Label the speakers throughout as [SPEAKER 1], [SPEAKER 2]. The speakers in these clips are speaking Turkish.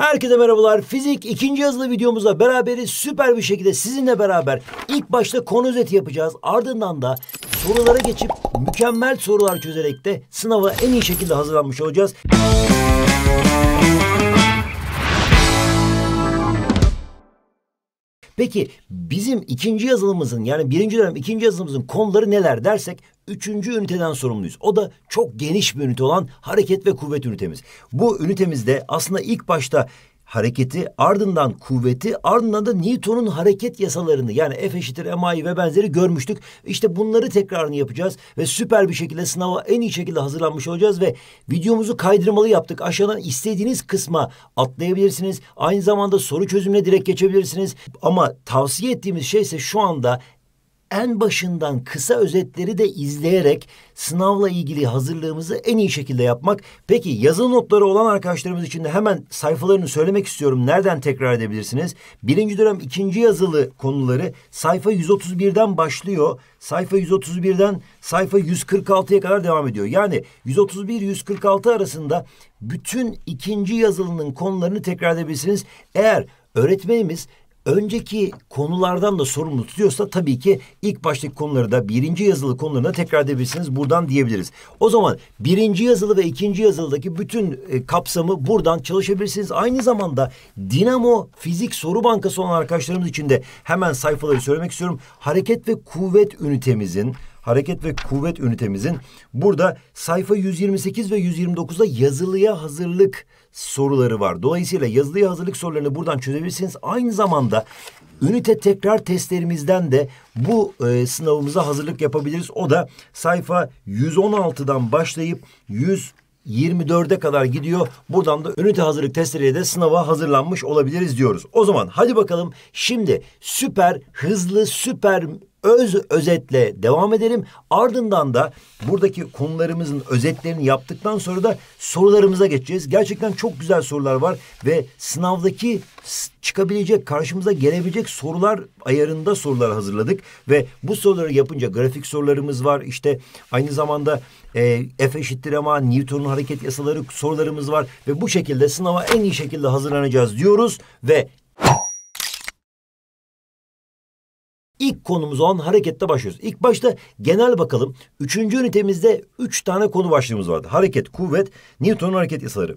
[SPEAKER 1] Herkese merhabalar. Fizik ikinci yazılı videomuzda beraberiz. Süper bir şekilde sizinle beraber ilk başta konu özeti yapacağız. Ardından da sorulara geçip mükemmel sorular çözerek de sınava en iyi şekilde hazırlanmış olacağız. Peki bizim ikinci yazılımızın yani birinci dönem ikinci yazılımızın konuları neler dersek üçüncü üniteden sorumluyuz. O da çok geniş bir ünite olan hareket ve kuvvet ünitemiz. Bu ünitemizde aslında ilk başta hareketi, ardından kuvveti, ardından da Newton'un hareket yasalarını yani F eşittir MA'yı ve benzeri görmüştük. İşte bunları tekrarını yapacağız ve süper bir şekilde sınava en iyi şekilde hazırlanmış olacağız ve videomuzu kaydırmalı yaptık. Aşağıdan istediğiniz kısma atlayabilirsiniz. Aynı zamanda soru çözümüne direkt geçebilirsiniz. Ama tavsiye ettiğimiz şey ise şu anda en başından kısa özetleri de izleyerek sınavla ilgili hazırlığımızı en iyi şekilde yapmak. Peki yazılı notları olan arkadaşlarımız için de hemen sayfalarını söylemek istiyorum. Nereden tekrar edebilirsiniz? Birinci dönem ikinci yazılı konuları sayfa 131'den başlıyor. Sayfa 131'den sayfa 146'ya kadar devam ediyor. Yani 131-146 arasında bütün ikinci yazılının konularını tekrar edebilirsiniz. Eğer öğretmenimiz önceki konulardan da sorumlu tutuyorsa tabii ki ilk baştaki konuları da birinci yazılı konularına tekrar edebilirsiniz. Buradan diyebiliriz. O zaman birinci yazılı ve ikinci yazılıdaki bütün e, kapsamı buradan çalışabilirsiniz. Aynı zamanda Dinamo Fizik Soru Bankası olan arkadaşlarımız için de hemen sayfaları söylemek istiyorum. Hareket ve kuvvet ünitemizin hareket ve kuvvet ünitemizin burada sayfa 128 ve 129'da yazılıya hazırlık soruları var. Dolayısıyla yazılıya hazırlık sorularını buradan çözebilirsiniz. Aynı zamanda ünite tekrar testlerimizden de bu e, sınavımıza hazırlık yapabiliriz. O da sayfa 116'dan başlayıp 100 24'e kadar gidiyor. Buradan da ünite hazırlık testleriyle de sınava hazırlanmış olabiliriz diyoruz. O zaman hadi bakalım şimdi süper hızlı süper öz özetle devam edelim. Ardından da buradaki konularımızın özetlerini yaptıktan sonra da sorularımıza geçeceğiz. Gerçekten çok güzel sorular var ve sınavdaki çıkabilecek, karşımıza gelebilecek sorular ayarında sorular hazırladık ve bu soruları yapınca grafik sorularımız var. İşte aynı zamanda e, F eşittir ama Newton'un hareket yasaları sorularımız var ve bu şekilde sınava en iyi şekilde hazırlanacağız diyoruz ve İlk konumuz olan harekette başlıyoruz. İlk başta genel bakalım. Üçüncü ünitemizde üç tane konu başlığımız vardı. Hareket, kuvvet, Newton'un hareket yasaları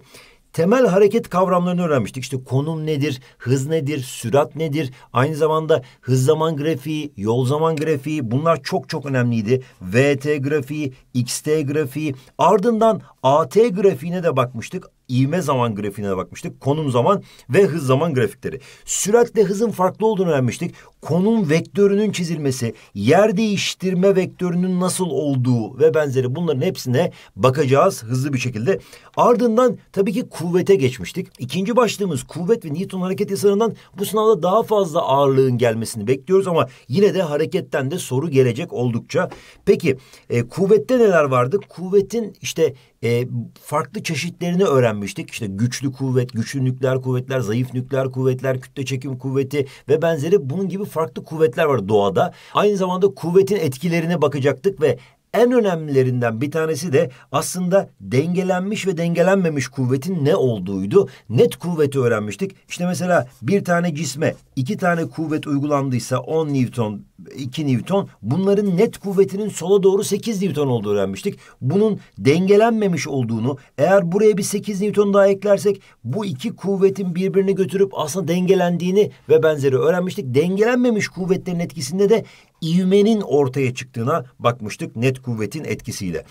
[SPEAKER 1] temel hareket kavramlarını öğrenmiştik. İşte konum nedir, hız nedir, sürat nedir? Aynı zamanda hız zaman grafiği, yol zaman grafiği bunlar çok çok önemliydi. VT grafiği, XT grafiği ardından AT grafiğine de bakmıştık ivme zaman grafiğine bakmıştık. Konum zaman ve hız zaman grafikleri. Süratle hızın farklı olduğunu öğrenmiştik. Konum vektörünün çizilmesi, yer değiştirme vektörünün nasıl olduğu ve benzeri bunların hepsine bakacağız hızlı bir şekilde. Ardından tabii ki kuvvete geçmiştik. İkinci başlığımız kuvvet ve Newton hareket yasasından bu sınavda daha fazla ağırlığın gelmesini bekliyoruz ama yine de hareketten de soru gelecek oldukça. Peki e, kuvvette neler vardı? Kuvvetin işte e, farklı çeşitlerini öğrenmiştik. İşte güçlü kuvvet, güçlü nükleer kuvvetler, zayıf nükleer kuvvetler, kütle çekim kuvveti ve benzeri bunun gibi farklı kuvvetler var doğada. Aynı zamanda kuvvetin etkilerine bakacaktık ve en önemlilerinden bir tanesi de aslında dengelenmiş ve dengelenmemiş kuvvetin ne olduğuydu. Net kuvveti öğrenmiştik. İşte mesela bir tane cisme iki tane kuvvet uygulandıysa 10 Newton, 2 Newton bunların net kuvvetinin sola doğru 8 Newton olduğu öğrenmiştik. Bunun dengelenmemiş olduğunu eğer buraya bir 8 Newton daha eklersek bu iki kuvvetin birbirini götürüp aslında dengelendiğini ve benzeri öğrenmiştik. Dengelenmemiş kuvvetlerin etkisinde de ivmenin ortaya çıktığına bakmıştık net kuvvetin etkisiyle.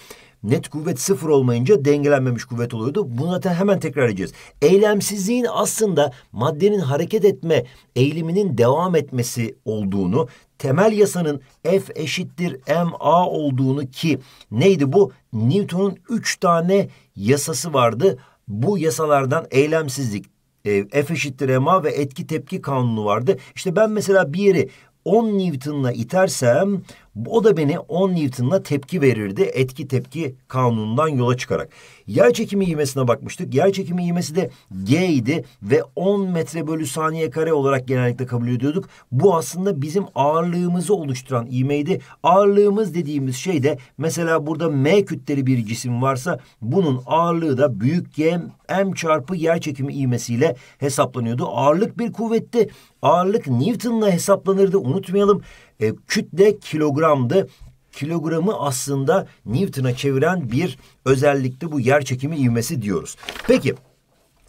[SPEAKER 1] Net kuvvet sıfır olmayınca dengelenmemiş kuvvet oluyordu. Bunu zaten hemen tekrar edeceğiz. Eylemsizliğin aslında maddenin hareket etme eğiliminin devam etmesi olduğunu, temel yasanın F eşittir ma olduğunu ki neydi bu? Newton'un üç tane yasası vardı. Bu yasalardan eylemsizlik, e, F eşittir ma ve etki tepki kanunu vardı. İşte ben mesela bir yeri 10 Newton'la itersem o da beni 10 Newton'la tepki verirdi etki tepki kanunundan yola çıkarak. Yer çekimi ivmesine bakmıştık. Yer çekimi ivmesi de G idi ve 10 metre bölü saniye kare olarak genellikle kabul ediyorduk. Bu aslında bizim ağırlığımızı oluşturan ivmeydi. Ağırlığımız dediğimiz şey de mesela burada M kütleli bir cisim varsa bunun ağırlığı da büyük G M çarpı yer çekimi ivmesiyle hesaplanıyordu. Ağırlık bir kuvvetti. Ağırlık Newton'la hesaplanırdı unutmayalım. E, kütle kilogramdı. Kilogramı aslında Newton'a çeviren bir özellikte bu yer çekimi ivmesi diyoruz. Peki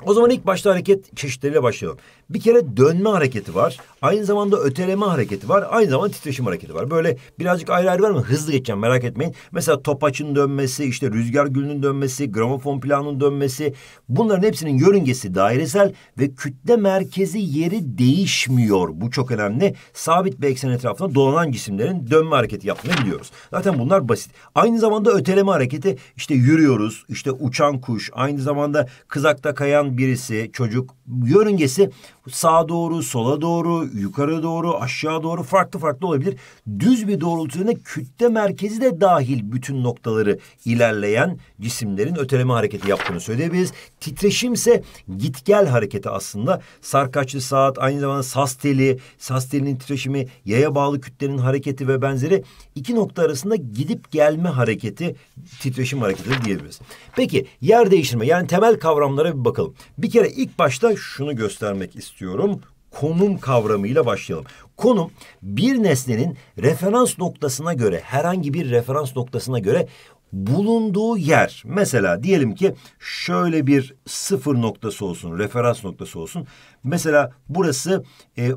[SPEAKER 1] o zaman ilk başta hareket çeşitleriyle başlayalım bir kere dönme hareketi var. Aynı zamanda öteleme hareketi var. Aynı zamanda titreşim hareketi var. Böyle birazcık ayrı ayrı var mı? Hızlı geçeceğim merak etmeyin. Mesela topaçın dönmesi, işte rüzgar gülünün dönmesi, gramofon planının dönmesi. Bunların hepsinin yörüngesi dairesel ve kütle merkezi yeri değişmiyor. Bu çok önemli. Sabit bir eksen etrafında dolanan cisimlerin dönme hareketi yaptığını biliyoruz. Zaten bunlar basit. Aynı zamanda öteleme hareketi işte yürüyoruz, işte uçan kuş, aynı zamanda kızakta kayan birisi, çocuk yörüngesi sağa doğru, sola doğru, yukarı doğru, aşağı doğru farklı farklı olabilir. Düz bir doğrultuyla kütle merkezi de dahil bütün noktaları ilerleyen cisimlerin öteleme hareketi yaptığını söyleyebiliriz. Titreşim ise git gel hareketi aslında. Sarkaçlı saat, aynı zamanda sas teli, sas telinin titreşimi, yaya bağlı kütlenin hareketi ve benzeri iki nokta arasında gidip gelme hareketi, titreşim hareketi diyebiliriz. Peki yer değiştirme yani temel kavramlara bir bakalım. Bir kere ilk başta şunu göstermek istiyorum istiyorum. Konum kavramıyla başlayalım. Konum bir nesnenin referans noktasına göre herhangi bir referans noktasına göre bulunduğu yer. Mesela diyelim ki şöyle bir sıfır noktası olsun, referans noktası olsun. Mesela burası e,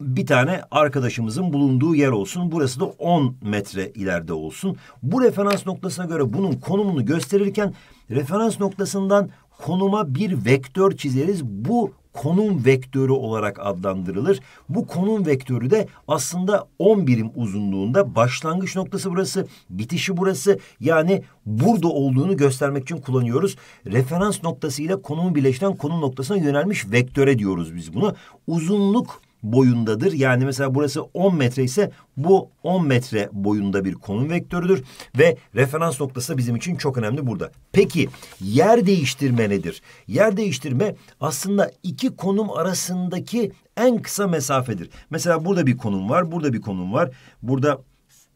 [SPEAKER 1] bir tane arkadaşımızın bulunduğu yer olsun. Burası da 10 metre ileride olsun. Bu referans noktasına göre bunun konumunu gösterirken referans noktasından konuma bir vektör çizeriz. Bu konum vektörü olarak adlandırılır. Bu konum vektörü de aslında 10 birim uzunluğunda başlangıç noktası burası, bitişi burası. Yani burada olduğunu göstermek için kullanıyoruz. Referans noktası ile konumu birleştiren konum noktasına yönelmiş vektöre diyoruz biz bunu. Uzunluk boyundadır. Yani mesela burası 10 metre ise bu 10 metre boyunda bir konum vektörüdür ve referans noktası bizim için çok önemli burada. Peki yer değiştirme nedir? Yer değiştirme aslında iki konum arasındaki en kısa mesafedir. Mesela burada bir konum var, burada bir konum var. Burada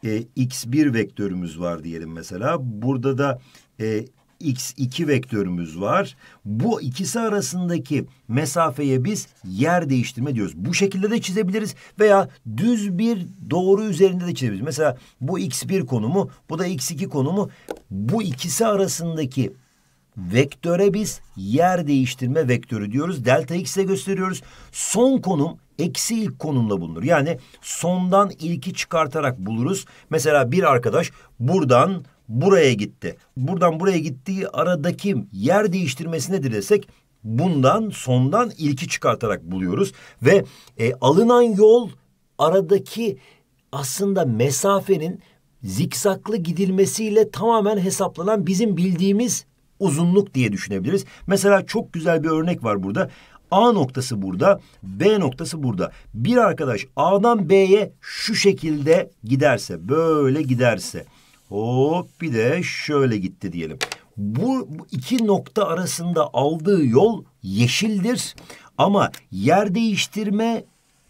[SPEAKER 1] e, x1 vektörümüz var diyelim mesela. Burada da e, x2 vektörümüz var. Bu ikisi arasındaki mesafeye biz yer değiştirme diyoruz. Bu şekilde de çizebiliriz veya düz bir doğru üzerinde de çizebiliriz. Mesela bu x1 konumu, bu da x2 konumu. Bu ikisi arasındaki vektöre biz yer değiştirme vektörü diyoruz. Delta x ile gösteriyoruz. Son konum eksi ilk konumla bulunur. Yani sondan ilki çıkartarak buluruz. Mesela bir arkadaş buradan buraya gitti. Buradan buraya gittiği aradaki yer değiştirmesi nedir desek bundan sondan ilki çıkartarak buluyoruz. Ve e, alınan yol aradaki aslında mesafenin zikzaklı gidilmesiyle tamamen hesaplanan bizim bildiğimiz uzunluk diye düşünebiliriz. Mesela çok güzel bir örnek var burada. A noktası burada, B noktası burada. Bir arkadaş A'dan B'ye şu şekilde giderse, böyle giderse Hop bir de şöyle gitti diyelim. Bu, iki nokta arasında aldığı yol yeşildir ama yer değiştirme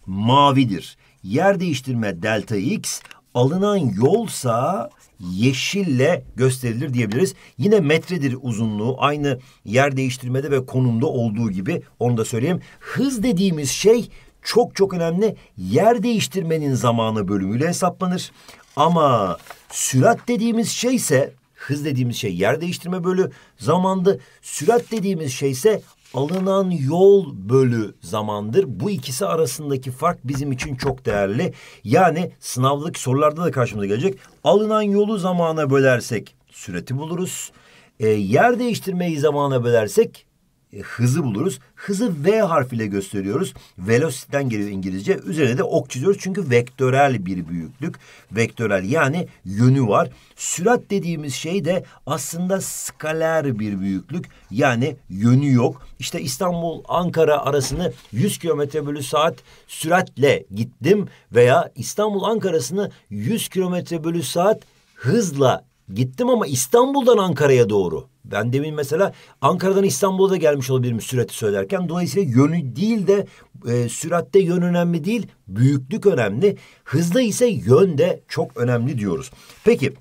[SPEAKER 1] mavidir. Yer değiştirme delta x alınan yolsa yeşille gösterilir diyebiliriz. Yine metredir uzunluğu aynı yer değiştirmede ve konumda olduğu gibi onu da söyleyeyim. Hız dediğimiz şey çok çok önemli. Yer değiştirmenin zamanı bölümüyle hesaplanır. Ama Sürat dediğimiz şey ise hız dediğimiz şey yer değiştirme bölü zamandı. Sürat dediğimiz şey ise alınan yol bölü zamandır. Bu ikisi arasındaki fark bizim için çok değerli. Yani sınavlık sorularda da karşımıza gelecek. Alınan yolu zamana bölersek süreti buluruz. E, yer değiştirmeyi zamana bölersek e, hızı buluruz. Hızı V harfiyle gösteriyoruz. Velocity'den geliyor İngilizce. Üzerine de ok çiziyoruz çünkü vektörel bir büyüklük. Vektörel yani yönü var. Sürat dediğimiz şey de aslında skaler bir büyüklük. Yani yönü yok. İşte İstanbul Ankara arasını 100 kilometre bölü saat süratle gittim veya İstanbul Ankara'sını 100 kilometre bölü saat hızla gittim ama İstanbul'dan Ankara'ya doğru ben demin mesela Ankara'dan İstanbul'a da gelmiş olabilirim sürati söylerken. Dolayısıyla yönü değil de e, süratte yön önemli değil, büyüklük önemli. Hızda ise yön de çok önemli diyoruz. Peki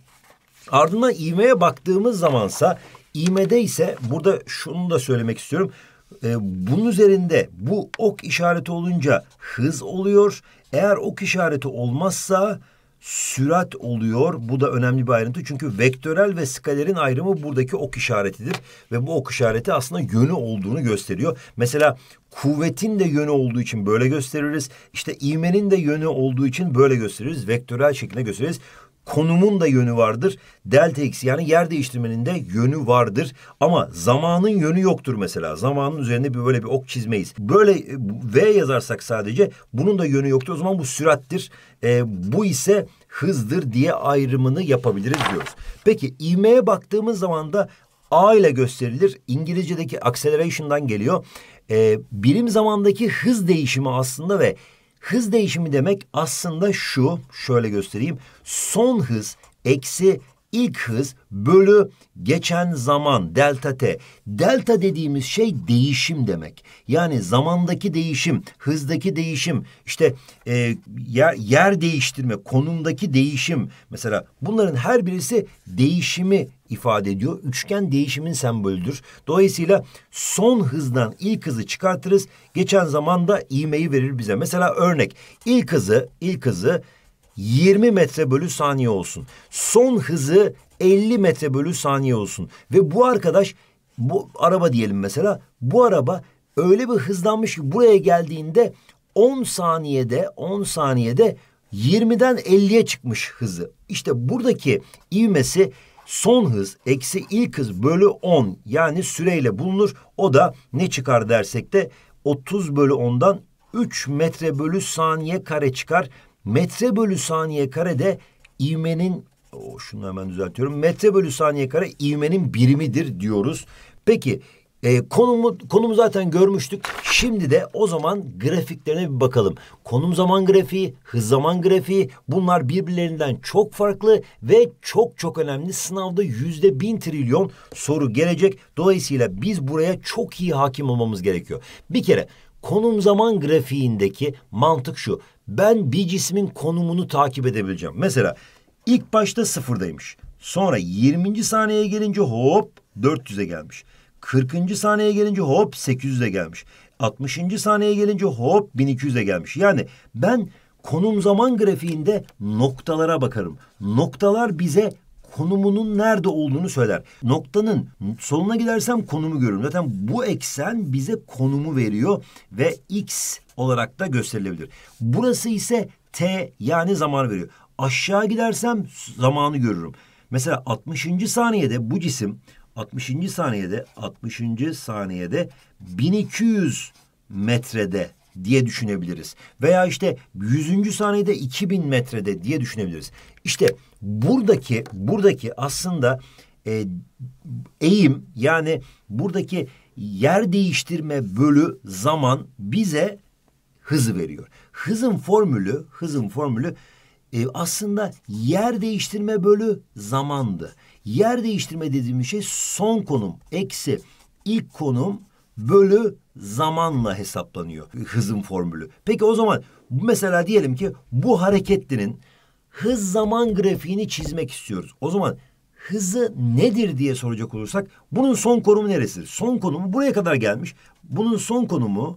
[SPEAKER 1] ardından ivmeye baktığımız zamansa ivmede ise burada şunu da söylemek istiyorum. E, bunun üzerinde bu ok işareti olunca hız oluyor. Eğer ok işareti olmazsa sürat oluyor. Bu da önemli bir ayrıntı. Çünkü vektörel ve skalerin ayrımı buradaki ok işaretidir. Ve bu ok işareti aslında yönü olduğunu gösteriyor. Mesela kuvvetin de yönü olduğu için böyle gösteririz. İşte ivmenin de yönü olduğu için böyle gösteririz. Vektörel şekilde gösteririz konumun da yönü vardır. Delta X yani yer değiştirmenin de yönü vardır. Ama zamanın yönü yoktur mesela. Zamanın üzerinde bir böyle bir ok çizmeyiz. Böyle e, V yazarsak sadece bunun da yönü yoktur. O zaman bu sürattir. E, bu ise hızdır diye ayrımını yapabiliriz diyoruz. Peki ivmeye baktığımız zaman da A ile gösterilir. İngilizce'deki acceleration'dan geliyor. E, birim zamandaki hız değişimi aslında ve Hız değişimi demek aslında şu, şöyle göstereyim. Son hız eksi ilk hız bölü geçen zaman delta t. Delta dediğimiz şey değişim demek. Yani zamandaki değişim, hızdaki değişim, işte e, yer, yer değiştirme, konumdaki değişim. Mesela bunların her birisi değişimi ifade ediyor. Üçgen değişimin sembolüdür. Dolayısıyla son hızdan ilk hızı çıkartırız. Geçen zamanda iğmeyi verir bize. Mesela örnek ilk hızı, ilk hızı 20 metre bölü saniye olsun. Son hızı 50 metre bölü saniye olsun. Ve bu arkadaş bu araba diyelim mesela bu araba öyle bir hızlanmış ki buraya geldiğinde 10 saniyede 10 saniyede 20'den 50'ye çıkmış hızı. İşte buradaki ivmesi son hız eksi ilk hız bölü 10 yani süreyle bulunur. O da ne çıkar dersek de 30 bölü 10'dan 3 metre bölü saniye kare çıkar metre bölü saniye kare de ivmenin o şunu hemen düzeltiyorum. Metre bölü saniye kare ivmenin birimidir diyoruz. Peki e, konumu, konumu zaten görmüştük. Şimdi de o zaman grafiklerine bir bakalım. Konum zaman grafiği, hız zaman grafiği bunlar birbirlerinden çok farklı ve çok çok önemli. Sınavda yüzde bin trilyon soru gelecek. Dolayısıyla biz buraya çok iyi hakim olmamız gerekiyor. Bir kere konum zaman grafiğindeki mantık şu ben bir cismin konumunu takip edebileceğim. Mesela ilk başta sıfırdaymış. Sonra 20. saniyeye gelince hop 400'e gelmiş. 40. saniyeye gelince hop 800'e gelmiş. 60. saniyeye gelince hop 1200'e gelmiş. Yani ben konum zaman grafiğinde noktalara bakarım. Noktalar bize konumunun nerede olduğunu söyler. Noktanın sonuna gidersem konumu görürüm. Zaten bu eksen bize konumu veriyor ve x olarak da gösterilebilir. Burası ise t yani zaman veriyor. Aşağı gidersem zamanı görürüm. Mesela 60. saniyede bu cisim 60. saniyede 60. saniyede 1200 metrede diye düşünebiliriz. Veya işte 100. saniyede 2000 metrede diye düşünebiliriz. İşte buradaki buradaki aslında e, eğim yani buradaki yer değiştirme bölü zaman bize hızı veriyor. Hızın formülü, hızın formülü e, aslında yer değiştirme bölü zamandı. Yer değiştirme dediğimiz şey son konum eksi ilk konum bölü zamanla hesaplanıyor hızın formülü. Peki o zaman mesela diyelim ki bu hareketlinin hız zaman grafiğini çizmek istiyoruz. O zaman hızı nedir diye soracak olursak bunun son konumu neresidir? Son konumu buraya kadar gelmiş. Bunun son konumu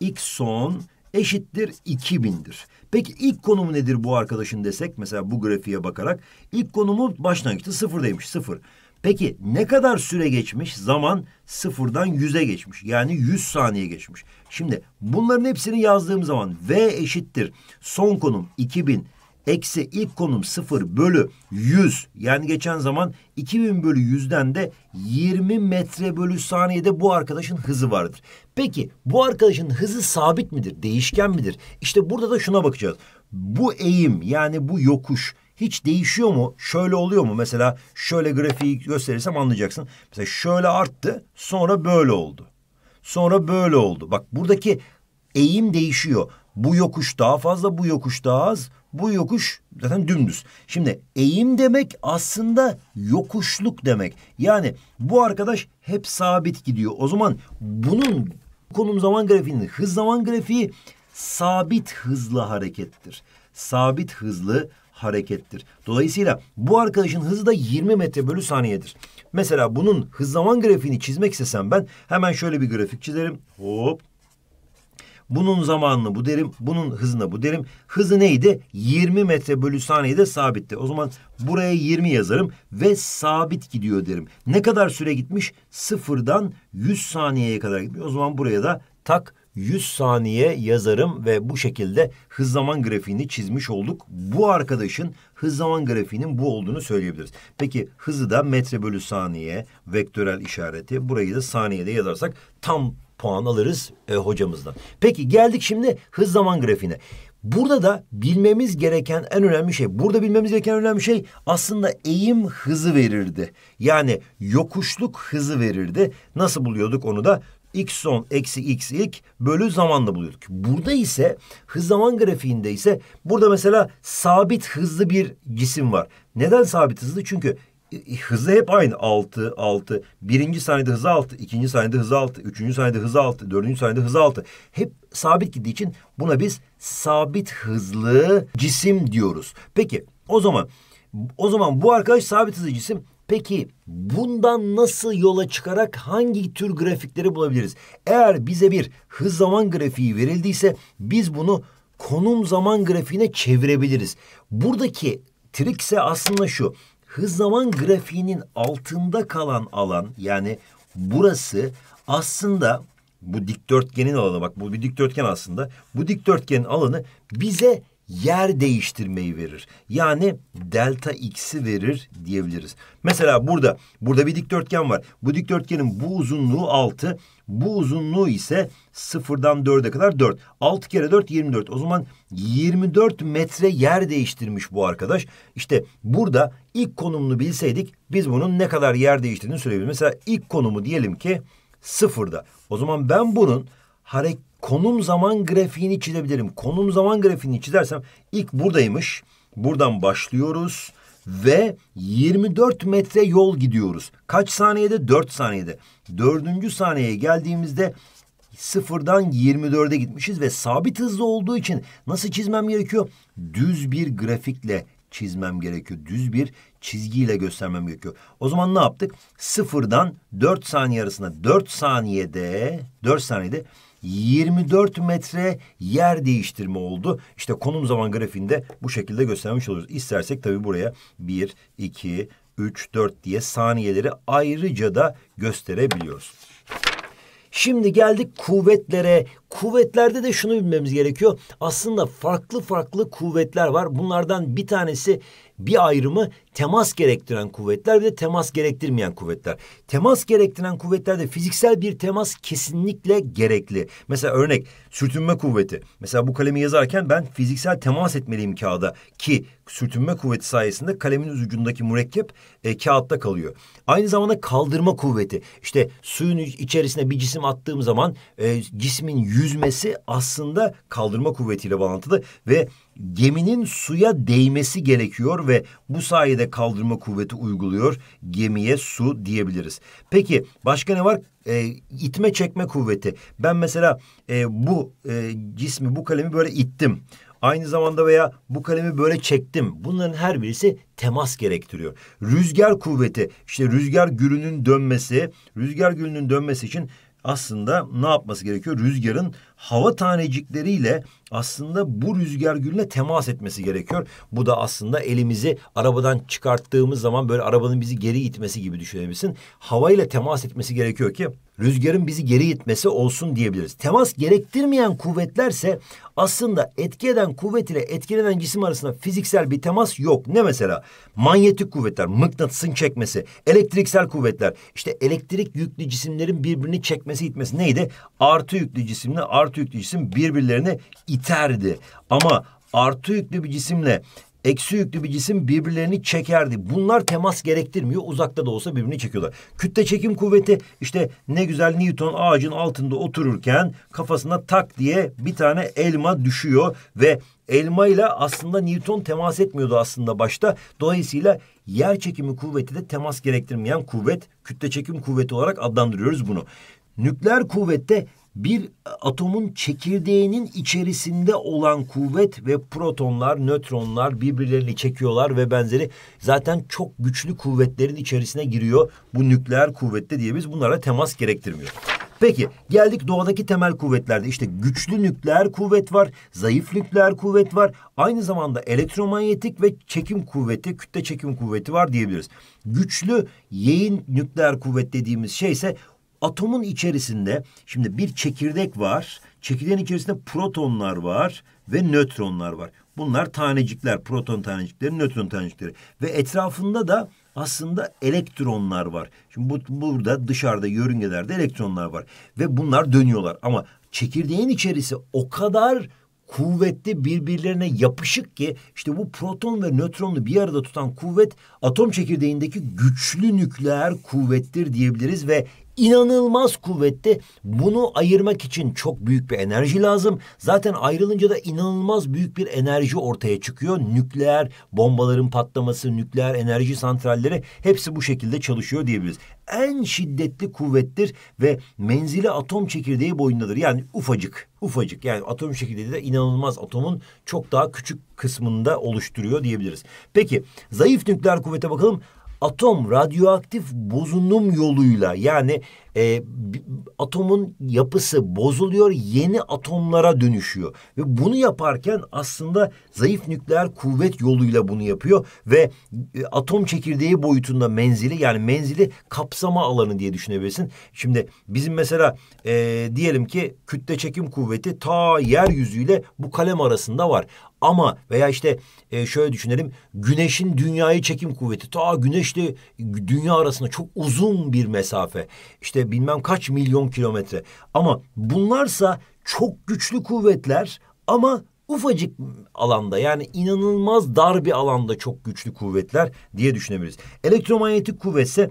[SPEAKER 1] x son eşittir 2000'dir. Peki ilk konumu nedir bu arkadaşın desek mesela bu grafiğe bakarak ilk konumu başlangıçta sıfırdaymış sıfır. Peki ne kadar süre geçmiş? Zaman sıfırdan yüze geçmiş. Yani yüz saniye geçmiş. Şimdi bunların hepsini yazdığım zaman V eşittir. Son konum 2000 eksi ilk konum 0 bölü 100 yani geçen zaman 2000 bölü 100'den de 20 metre bölü saniyede bu arkadaşın hızı vardır. Peki bu arkadaşın hızı sabit midir? Değişken midir? İşte burada da şuna bakacağız. Bu eğim yani bu yokuş hiç değişiyor mu? Şöyle oluyor mu? Mesela şöyle grafiği gösterirsem anlayacaksın. Mesela şöyle arttı sonra böyle oldu. Sonra böyle oldu. Bak buradaki eğim değişiyor. Bu yokuş daha fazla, bu yokuş daha az, bu yokuş zaten dümdüz. Şimdi eğim demek aslında yokuşluk demek. Yani bu arkadaş hep sabit gidiyor. O zaman bunun konum zaman grafiğinin hız zaman grafiği sabit hızlı harekettir. Sabit hızlı harekettir. Dolayısıyla bu arkadaşın hızı da 20 metre bölü saniyedir. Mesela bunun hız zaman grafiğini çizmek istesem ben hemen şöyle bir grafik çizerim. Hop. Bunun zamanını bu derim, bunun hızını bu derim. Hızı neydi? 20 metre bölü saniyede sabitti. O zaman buraya 20 yazarım ve sabit gidiyor derim. Ne kadar süre gitmiş? Sıfırdan 100 saniyeye kadar gitmiş. O zaman buraya da tak 100 saniye yazarım ve bu şekilde hız zaman grafiğini çizmiş olduk. Bu arkadaşın hız zaman grafiğinin bu olduğunu söyleyebiliriz. Peki hızı da metre bölü saniye vektörel işareti burayı da saniyede yazarsak tam puan alırız e, hocamızdan. Peki geldik şimdi hız zaman grafiğine. Burada da bilmemiz gereken en önemli şey, burada bilmemiz gereken önemli şey aslında eğim hızı verirdi. Yani yokuşluk hızı verirdi. Nasıl buluyorduk onu da? x son eksi x ilk bölü zamanla buluyorduk. Burada ise hız zaman grafiğinde ise burada mesela sabit hızlı bir cisim var. Neden sabit hızlı? Çünkü e, e, hızı hep aynı. 6, 6. Birinci saniyede hızı 6, ikinci saniyede hızı 6, üçüncü saniyede hızı 6, dördüncü saniyede hızı 6. Hep sabit gittiği için buna biz sabit hızlı cisim diyoruz. Peki o zaman o zaman bu arkadaş sabit hızlı cisim Peki bundan nasıl yola çıkarak hangi tür grafikleri bulabiliriz? Eğer bize bir hız zaman grafiği verildiyse biz bunu konum zaman grafiğine çevirebiliriz. Buradaki trik ise aslında şu. Hız zaman grafiğinin altında kalan alan yani burası aslında bu dikdörtgenin alanı bak bu bir dikdörtgen aslında. Bu dikdörtgenin alanı bize yer değiştirmeyi verir. Yani delta x'i verir diyebiliriz. Mesela burada burada bir dikdörtgen var. Bu dikdörtgenin bu uzunluğu 6, bu uzunluğu ise 0'dan 4'e kadar 4. 6 kere 4 24. O zaman 24 metre yer değiştirmiş bu arkadaş. İşte burada ilk konumunu bilseydik biz bunun ne kadar yer değiştirdiğini söyleyebiliriz. Mesela ilk konumu diyelim ki sıfırda. O zaman ben bunun hareket konum zaman grafiğini çizebilirim. Konum zaman grafiğini çizersem ilk buradaymış. Buradan başlıyoruz ve 24 metre yol gidiyoruz. Kaç saniyede? 4 saniyede. 4. saniyeye geldiğimizde sıfırdan 24'e gitmişiz ve sabit hızlı olduğu için nasıl çizmem gerekiyor? Düz bir grafikle çizmem gerekiyor. Düz bir çizgiyle göstermem gerekiyor. O zaman ne yaptık? Sıfırdan 4 saniye arasında 4 saniyede 4 saniyede 24 metre yer değiştirme oldu. İşte konum zaman grafiğinde bu şekilde göstermiş oluruz. İstersek tabii buraya 1, 2, 3, 4 diye saniyeleri ayrıca da gösterebiliyoruz. Şimdi geldik kuvvetlere. Kuvvetlerde de şunu bilmemiz gerekiyor. Aslında farklı farklı kuvvetler var. Bunlardan bir tanesi bir ayrımı temas gerektiren kuvvetler ve de temas gerektirmeyen kuvvetler. Temas gerektiren kuvvetlerde fiziksel bir temas kesinlikle gerekli. Mesela örnek sürtünme kuvveti. Mesela bu kalemi yazarken ben fiziksel temas etmeliyim kağıda ki sürtünme kuvveti sayesinde kalemin ucundaki mürekkep e, kağıtta kalıyor. Aynı zamanda kaldırma kuvveti. İşte suyun içerisine bir cisim attığım zaman e, cismin yüzmesi aslında kaldırma kuvvetiyle bağlantılı ve geminin suya değmesi gerekiyor ve bu sayede kaldırma kuvveti uyguluyor. Gemiye su diyebiliriz. Peki başka ne var? E, itme çekme kuvveti. Ben mesela e, bu e, cismi bu kalemi böyle ittim. Aynı zamanda veya bu kalemi böyle çektim. Bunların her birisi temas gerektiriyor. Rüzgar kuvveti işte rüzgar gülünün dönmesi, rüzgar gülünün dönmesi için aslında ne yapması gerekiyor? Rüzgarın hava tanecikleriyle aslında bu rüzgar gülüne temas etmesi gerekiyor. Bu da aslında elimizi arabadan çıkarttığımız zaman böyle arabanın bizi geri itmesi gibi düşünebilirsin. Havayla temas etmesi gerekiyor ki rüzgarın bizi geri itmesi olsun diyebiliriz. Temas gerektirmeyen kuvvetlerse aslında etki eden kuvvet ile etkilenen cisim arasında fiziksel bir temas yok. Ne mesela? Manyetik kuvvetler, mıknatısın çekmesi, elektriksel kuvvetler, işte elektrik yüklü cisimlerin birbirini çekmesi itmesi neydi? Artı yüklü cisimle artı yüklü cisim birbirlerini iterdi. Ama artı yüklü bir cisimle eksi yüklü bir cisim birbirlerini çekerdi. Bunlar temas gerektirmiyor. Uzakta da olsa birbirini çekiyorlar. Kütle çekim kuvveti işte ne güzel Newton ağacın altında otururken kafasına tak diye bir tane elma düşüyor ve elma ile aslında Newton temas etmiyordu aslında başta. Dolayısıyla yer çekimi kuvveti de temas gerektirmeyen kuvvet, kütle çekim kuvveti olarak adlandırıyoruz bunu. Nükleer kuvvette bir atomun çekirdeğinin içerisinde olan kuvvet ve protonlar, nötronlar birbirlerini çekiyorlar ve benzeri zaten çok güçlü kuvvetlerin içerisine giriyor. Bu nükleer kuvvette diye biz bunlara temas gerektirmiyor. Peki geldik doğadaki temel kuvvetlerde. işte güçlü nükleer kuvvet var, zayıf nükleer kuvvet var. Aynı zamanda elektromanyetik ve çekim kuvveti, kütle çekim kuvveti var diyebiliriz. Güçlü yayın nükleer kuvvet dediğimiz şey ise Atomun içerisinde şimdi bir çekirdek var. Çekirdeğin içerisinde protonlar var ve nötronlar var. Bunlar tanecikler, proton tanecikleri, nötron tanecikleri ve etrafında da aslında elektronlar var. Şimdi bu, burada dışarıda yörüngelerde elektronlar var ve bunlar dönüyorlar ama çekirdeğin içerisi o kadar kuvvetli birbirlerine yapışık ki işte bu proton ve nötronu bir arada tutan kuvvet atom çekirdeğindeki güçlü nükleer kuvvettir diyebiliriz ve inanılmaz kuvvette. Bunu ayırmak için çok büyük bir enerji lazım. Zaten ayrılınca da inanılmaz büyük bir enerji ortaya çıkıyor. Nükleer bombaların patlaması, nükleer enerji santralleri hepsi bu şekilde çalışıyor diyebiliriz. En şiddetli kuvvettir ve menzili atom çekirdeği boyundadır. Yani ufacık, ufacık. Yani atom çekirdeği de inanılmaz atomun çok daha küçük kısmında oluşturuyor diyebiliriz. Peki zayıf nükleer kuvvete bakalım atom radyoaktif bozunum yoluyla yani e, atomun yapısı bozuluyor yeni atomlara dönüşüyor. Ve bunu yaparken aslında zayıf nükleer kuvvet yoluyla bunu yapıyor ve e, atom çekirdeği boyutunda menzili yani menzili kapsama alanı diye düşünebilirsin. Şimdi bizim mesela e, diyelim ki kütle çekim kuvveti ta yeryüzüyle bu kalem arasında var. Ama veya işte e, şöyle düşünelim. Güneşin dünyayı çekim kuvveti. Ta güneşle dünya arasında çok uzun bir mesafe. İşte bilmem kaç milyon kilometre. Ama bunlarsa çok güçlü kuvvetler ama ufacık alanda yani inanılmaz dar bir alanda çok güçlü kuvvetler diye düşünebiliriz. Elektromanyetik kuvvetse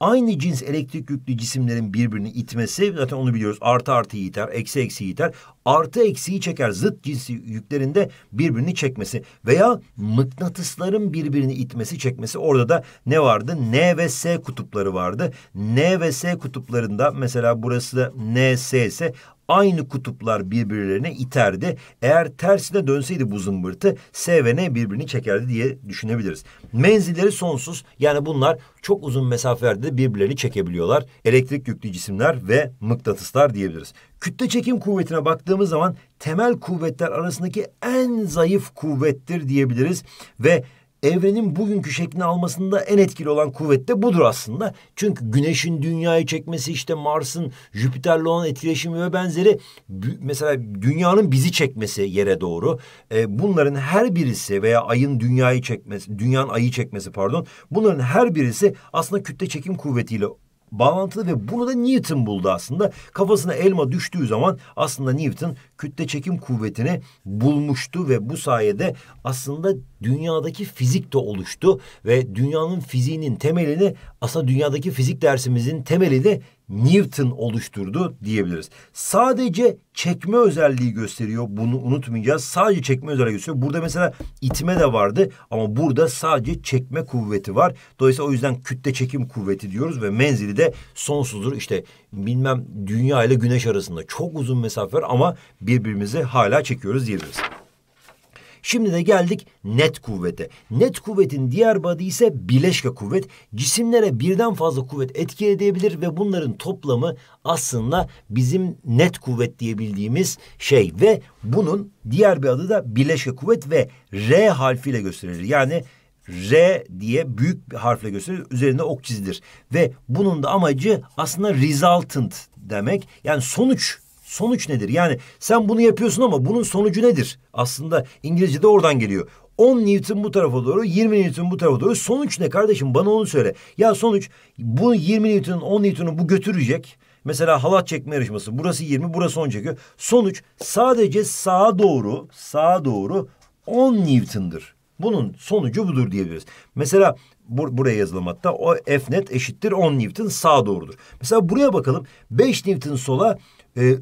[SPEAKER 1] aynı cins elektrik yüklü cisimlerin birbirini itmesi zaten onu biliyoruz. Artı artıyı iter, eksi eksi iter. Artı eksiyi çeker. Zıt cinsi yüklerinde birbirini çekmesi veya mıknatısların birbirini itmesi, çekmesi. Orada da ne vardı? N ve S kutupları vardı. N ve S kutuplarında mesela burası da N S ise aynı kutuplar birbirlerine iterdi. Eğer tersine dönseydi bu zımbırtı S ve N birbirini çekerdi diye düşünebiliriz. Menzilleri sonsuz yani bunlar çok uzun mesafelerde de birbirlerini çekebiliyorlar. Elektrik yüklü cisimler ve mıknatıslar diyebiliriz. Kütle çekim kuvvetine baktığımız zaman temel kuvvetler arasındaki en zayıf kuvvettir diyebiliriz ve evrenin bugünkü şeklini almasında en etkili olan kuvvet de budur aslında. Çünkü güneşin dünyayı çekmesi işte Mars'ın Jüpiter'le olan etkileşimi ve benzeri mesela dünyanın bizi çekmesi yere doğru. E, bunların her birisi veya ayın dünyayı çekmesi, dünyanın ayı çekmesi pardon. Bunların her birisi aslında kütle çekim kuvvetiyle bağlantılı ve bunu da Newton buldu aslında. Kafasına elma düştüğü zaman aslında Newton kütle çekim kuvvetini bulmuştu ve bu sayede aslında dünyadaki fizik de oluştu ve dünyanın fiziğinin temelini aslında dünyadaki fizik dersimizin temelini Newton oluşturdu diyebiliriz. Sadece çekme özelliği gösteriyor. Bunu unutmayacağız. Sadece çekme özelliği gösteriyor. Burada mesela itme de vardı ama burada sadece çekme kuvveti var. Dolayısıyla o yüzden kütle çekim kuvveti diyoruz ve menzili de sonsuzdur. İşte bilmem dünya ile güneş arasında çok uzun mesafe var ama birbirimizi hala çekiyoruz diyebiliriz. Şimdi de geldik net kuvvete. Net kuvvetin diğer adı ise bileşke kuvvet. Cisimlere birden fazla kuvvet etki edebilir ve bunların toplamı aslında bizim net kuvvet diyebildiğimiz şey ve bunun diğer bir adı da bileşke kuvvet ve R harfiyle gösterilir. Yani R diye büyük bir harfle gösterilir. Üzerinde ok çizilir. Ve bunun da amacı aslında resultant demek. Yani sonuç sonuç nedir? Yani sen bunu yapıyorsun ama bunun sonucu nedir? Aslında İngilizce'de oradan geliyor. 10 Newton bu tarafa doğru, 20 Newton bu tarafa doğru. Sonuç ne kardeşim? Bana onu söyle. Ya sonuç bu 20 Newton'un 10 Newton'u bu götürecek. Mesela halat çekme yarışması. Burası 20, burası 10 çekiyor. Sonuç sadece sağa doğru, sağa doğru 10 Newton'dır. Bunun sonucu budur diyebiliriz. Mesela bur buraya yazılım hatta o F net eşittir 10 Newton sağa doğrudur. Mesela buraya bakalım. 5 Newton sola, e,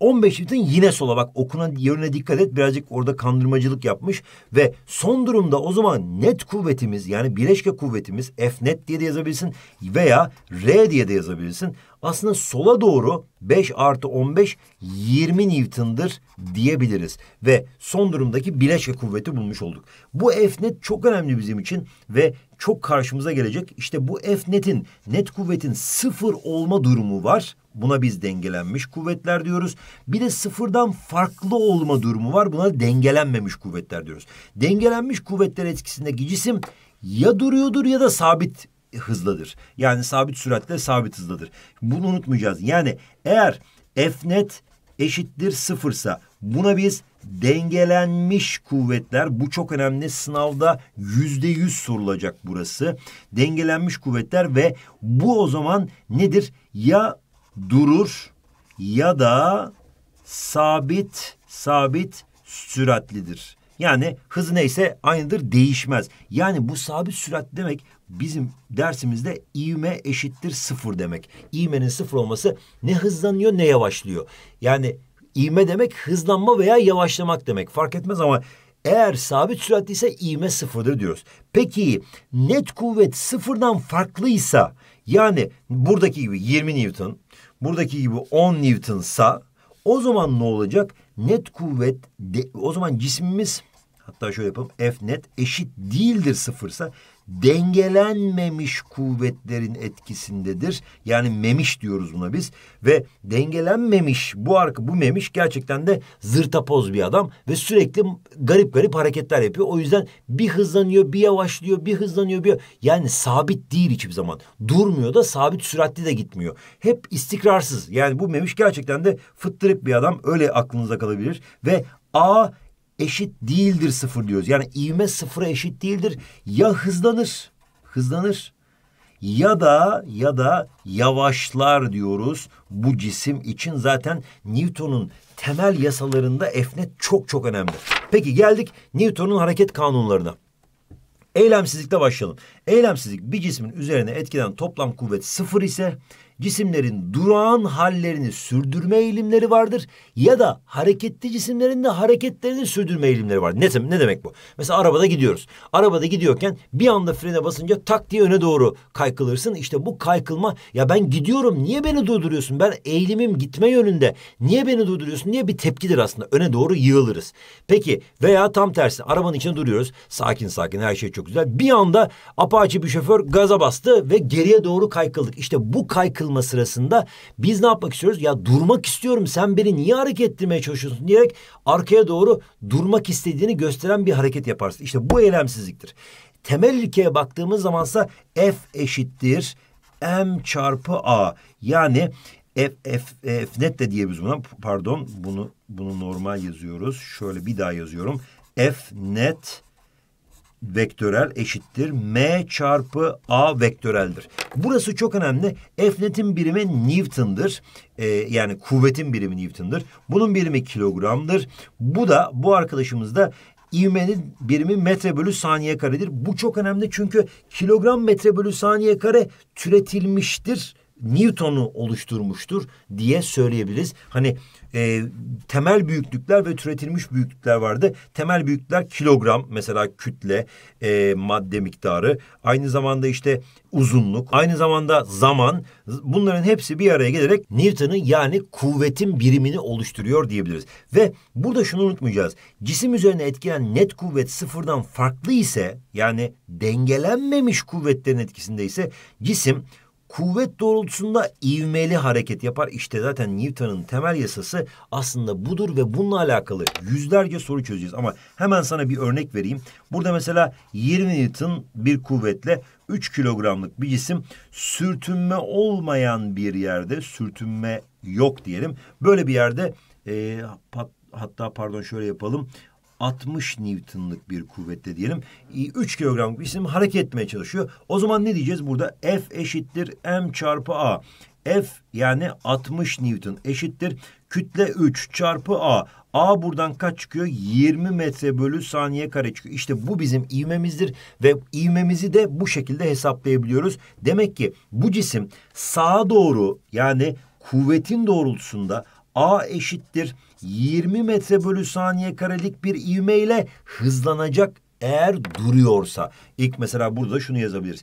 [SPEAKER 1] 15 bitin yine sola bak okunan yerine dikkat et birazcık orada kandırmacılık yapmış ve son durumda o zaman net kuvvetimiz yani bileşke kuvvetimiz F net diye de yazabilirsin veya R diye de yazabilirsin. Aslında sola doğru 5 artı 15 20 Newton'dır diyebiliriz ve son durumdaki bileşke kuvveti bulmuş olduk. Bu F net çok önemli bizim için ve çok karşımıza gelecek. işte bu F netin net kuvvetin sıfır olma durumu var Buna biz dengelenmiş kuvvetler diyoruz. Bir de sıfırdan farklı olma durumu var. Buna dengelenmemiş kuvvetler diyoruz. Dengelenmiş kuvvetler etkisindeki cisim ya duruyordur ya da sabit hızladır. Yani sabit süratle sabit hızladır. Bunu unutmayacağız. Yani eğer F net eşittir sıfırsa buna biz dengelenmiş kuvvetler bu çok önemli sınavda yüzde yüz sorulacak burası dengelenmiş kuvvetler ve bu o zaman nedir ya durur ya da sabit sabit süratlidir. Yani hız neyse aynıdır değişmez. Yani bu sabit sürat demek bizim dersimizde ivme eşittir sıfır demek. İvmenin sıfır olması ne hızlanıyor ne yavaşlıyor. Yani ivme demek hızlanma veya yavaşlamak demek fark etmez ama eğer sabit süratli ise ivme sıfırdır diyoruz. Peki net kuvvet sıfırdan farklıysa yani buradaki gibi 20 Newton buradaki gibi 10 Newton'sa o zaman ne olacak? Net kuvvet de, o zaman cismimiz hatta şöyle yapalım F net eşit değildir sıfırsa dengelenmemiş kuvvetlerin etkisindedir. Yani memiş diyoruz buna biz ve dengelenmemiş bu arka bu memiş gerçekten de zırtapoz bir adam ve sürekli garip garip hareketler yapıyor. O yüzden bir hızlanıyor, bir yavaşlıyor, bir hızlanıyor, bir yani sabit değil hiçbir zaman. Durmuyor da sabit süratli de gitmiyor. Hep istikrarsız. Yani bu memiş gerçekten de fıttırık bir adam. Öyle aklınıza kalabilir ve A eşit değildir sıfır diyoruz. Yani ivme sıfıra eşit değildir. Ya hızlanır, hızlanır ya da ya da yavaşlar diyoruz. Bu cisim için zaten Newton'un temel yasalarında f çok çok önemli. Peki geldik Newton'un hareket kanunlarına. Eylemsizlikle başlayalım. Eylemsizlik bir cismin üzerine etkilen toplam kuvvet sıfır ise cisimlerin durağan hallerini sürdürme eğilimleri vardır ya da hareketli cisimlerin de hareketlerini sürdürme eğilimleri vardır. Ne, ne demek bu? Mesela arabada gidiyoruz. Arabada gidiyorken bir anda frene basınca tak diye öne doğru kaykılırsın. İşte bu kaykılma ya ben gidiyorum niye beni durduruyorsun? Ben eğilimim gitme yönünde. Niye beni durduruyorsun? Niye bir tepkidir aslında. Öne doğru yığılırız. Peki veya tam tersi arabanın içinde duruyoruz. Sakin sakin her şey çok güzel. Bir anda apaçı bir şoför gaza bastı ve geriye doğru kaykıldık. İşte bu kaykılma atılma sırasında biz ne yapmak istiyoruz? Ya durmak istiyorum sen beni niye hareket ettirmeye çalışıyorsun diyerek arkaya doğru durmak istediğini gösteren bir hareket yaparsın. İşte bu eylemsizliktir. Temel ilkeye baktığımız zamansa F eşittir M çarpı A. Yani F, F, F net de diyebiliriz buna. Pardon bunu bunu normal yazıyoruz. Şöyle bir daha yazıyorum. F net vektörel eşittir m çarpı a vektöreldir. Burası çok önemli. F netin birimi Newton'dır. Ee, yani kuvvetin birimi Newton'dır. Bunun birimi kilogramdır. Bu da bu arkadaşımız da ivmenin birimi metre bölü saniye karedir. Bu çok önemli çünkü kilogram metre bölü saniye kare türetilmiştir. Newton'u oluşturmuştur diye söyleyebiliriz. Hani e, temel büyüklükler ve türetilmiş büyüklükler vardı. Temel büyüklükler kilogram mesela kütle, e, madde miktarı, aynı zamanda işte uzunluk, aynı zamanda zaman bunların hepsi bir araya gelerek Newton'ın yani kuvvetin birimini oluşturuyor diyebiliriz. Ve burada şunu unutmayacağız. Cisim üzerine etkilen net kuvvet sıfırdan farklı ise yani dengelenmemiş kuvvetlerin etkisinde ise cisim kuvvet doğrultusunda ivmeli hareket yapar. İşte zaten Newton'un temel yasası aslında budur ve bununla alakalı yüzlerce soru çözeceğiz. Ama hemen sana bir örnek vereyim. Burada mesela 20 Newton bir kuvvetle 3 kilogramlık bir cisim sürtünme olmayan bir yerde sürtünme yok diyelim. Böyle bir yerde e, pat, hatta pardon şöyle yapalım 60 Newton'lık bir kuvvette diyelim. 3 kilogramlık bir isim hareket etmeye çalışıyor. O zaman ne diyeceğiz burada? F eşittir M çarpı A. F yani 60 Newton eşittir. Kütle 3 çarpı A. A buradan kaç çıkıyor? 20 metre bölü saniye kare çıkıyor. İşte bu bizim ivmemizdir ve ivmemizi de bu şekilde hesaplayabiliyoruz. Demek ki bu cisim sağa doğru yani kuvvetin doğrultusunda A eşittir 20 metre bölü saniye karelik bir ivmeyle hızlanacak eğer duruyorsa. İlk mesela burada şunu yazabiliriz.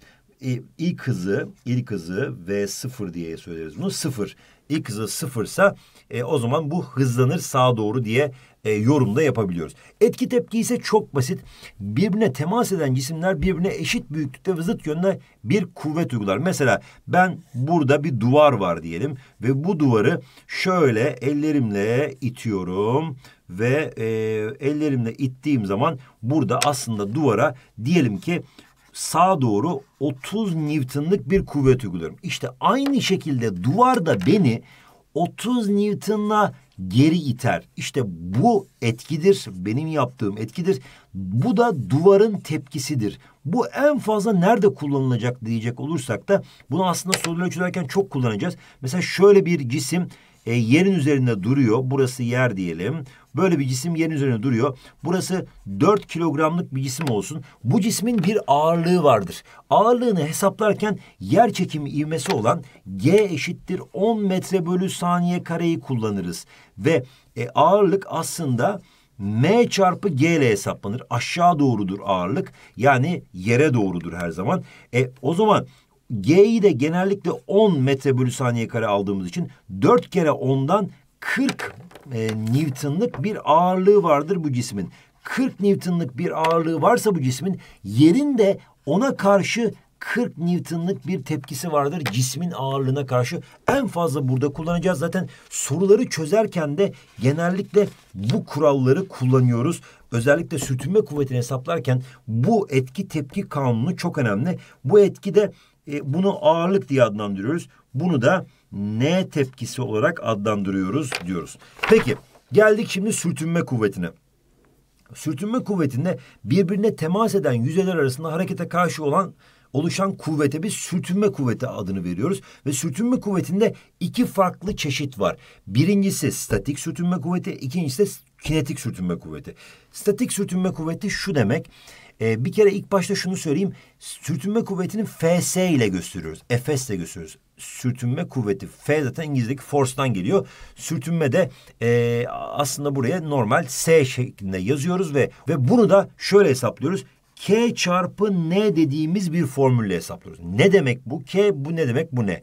[SPEAKER 1] İlk hızı, ilk hızı V0 diye söyleriz bunu. Sıfır x hızı sıfırsa e, o zaman bu hızlanır sağa doğru diye e, yorumda yapabiliyoruz. Etki tepki ise çok basit. Birbirine temas eden cisimler birbirine eşit büyüklükte ve zıt yönde bir kuvvet uygular. Mesela ben burada bir duvar var diyelim ve bu duvarı şöyle ellerimle itiyorum ve e, ellerimle ittiğim zaman burada aslında duvara diyelim ki sağa doğru 30 Newton'lık bir kuvvet uyguluyorum. İşte aynı şekilde duvar da beni 30 Newton'la geri iter. İşte bu etkidir, benim yaptığım etkidir. Bu da duvarın tepkisidir. Bu en fazla nerede kullanılacak diyecek olursak da bunu aslında soruları çözerken çok kullanacağız. Mesela şöyle bir cisim e, yerin üzerinde duruyor. Burası yer diyelim. Böyle bir cisim yerin üzerinde duruyor. Burası 4 kilogramlık bir cisim olsun. Bu cismin bir ağırlığı vardır. Ağırlığını hesaplarken yer çekimi ivmesi olan G eşittir 10 metre bölü saniye kareyi kullanırız. Ve e, ağırlık aslında M çarpı G ile hesaplanır. Aşağı doğrudur ağırlık. Yani yere doğrudur her zaman. E o zaman G'yi de genellikle 10 metre bölü saniye kare aldığımız için 4 kere 10'dan 40 e, Newton'lık bir ağırlığı vardır bu cismin. 40 Newton'lık bir ağırlığı varsa bu cismin yerin de ona karşı 40 Newton'lık bir tepkisi vardır cismin ağırlığına karşı. En fazla burada kullanacağız. Zaten soruları çözerken de genellikle bu kuralları kullanıyoruz. Özellikle sürtünme kuvvetini hesaplarken bu etki tepki kanunu çok önemli. Bu etki de e, bunu ağırlık diye adlandırıyoruz. Bunu da N tepkisi olarak adlandırıyoruz diyoruz. Peki geldik şimdi sürtünme kuvvetine. Sürtünme kuvvetinde birbirine temas eden yüzeyler arasında harekete karşı olan oluşan kuvvete biz sürtünme kuvveti adını veriyoruz. Ve sürtünme kuvvetinde iki farklı çeşit var. Birincisi statik sürtünme kuvveti, ikincisi de kinetik sürtünme kuvveti. Statik sürtünme kuvveti şu demek e, bir kere ilk başta şunu söyleyeyim. Sürtünme kuvvetini FS ile gösteriyoruz. Fs ile gösteriyoruz. Sürtünme kuvveti F zaten İngilizce'deki force'dan geliyor. Sürtünme de e, aslında buraya normal S şeklinde yazıyoruz ve ve bunu da şöyle hesaplıyoruz. K çarpı N dediğimiz bir formülle hesaplıyoruz. Ne demek bu? K bu ne demek bu ne?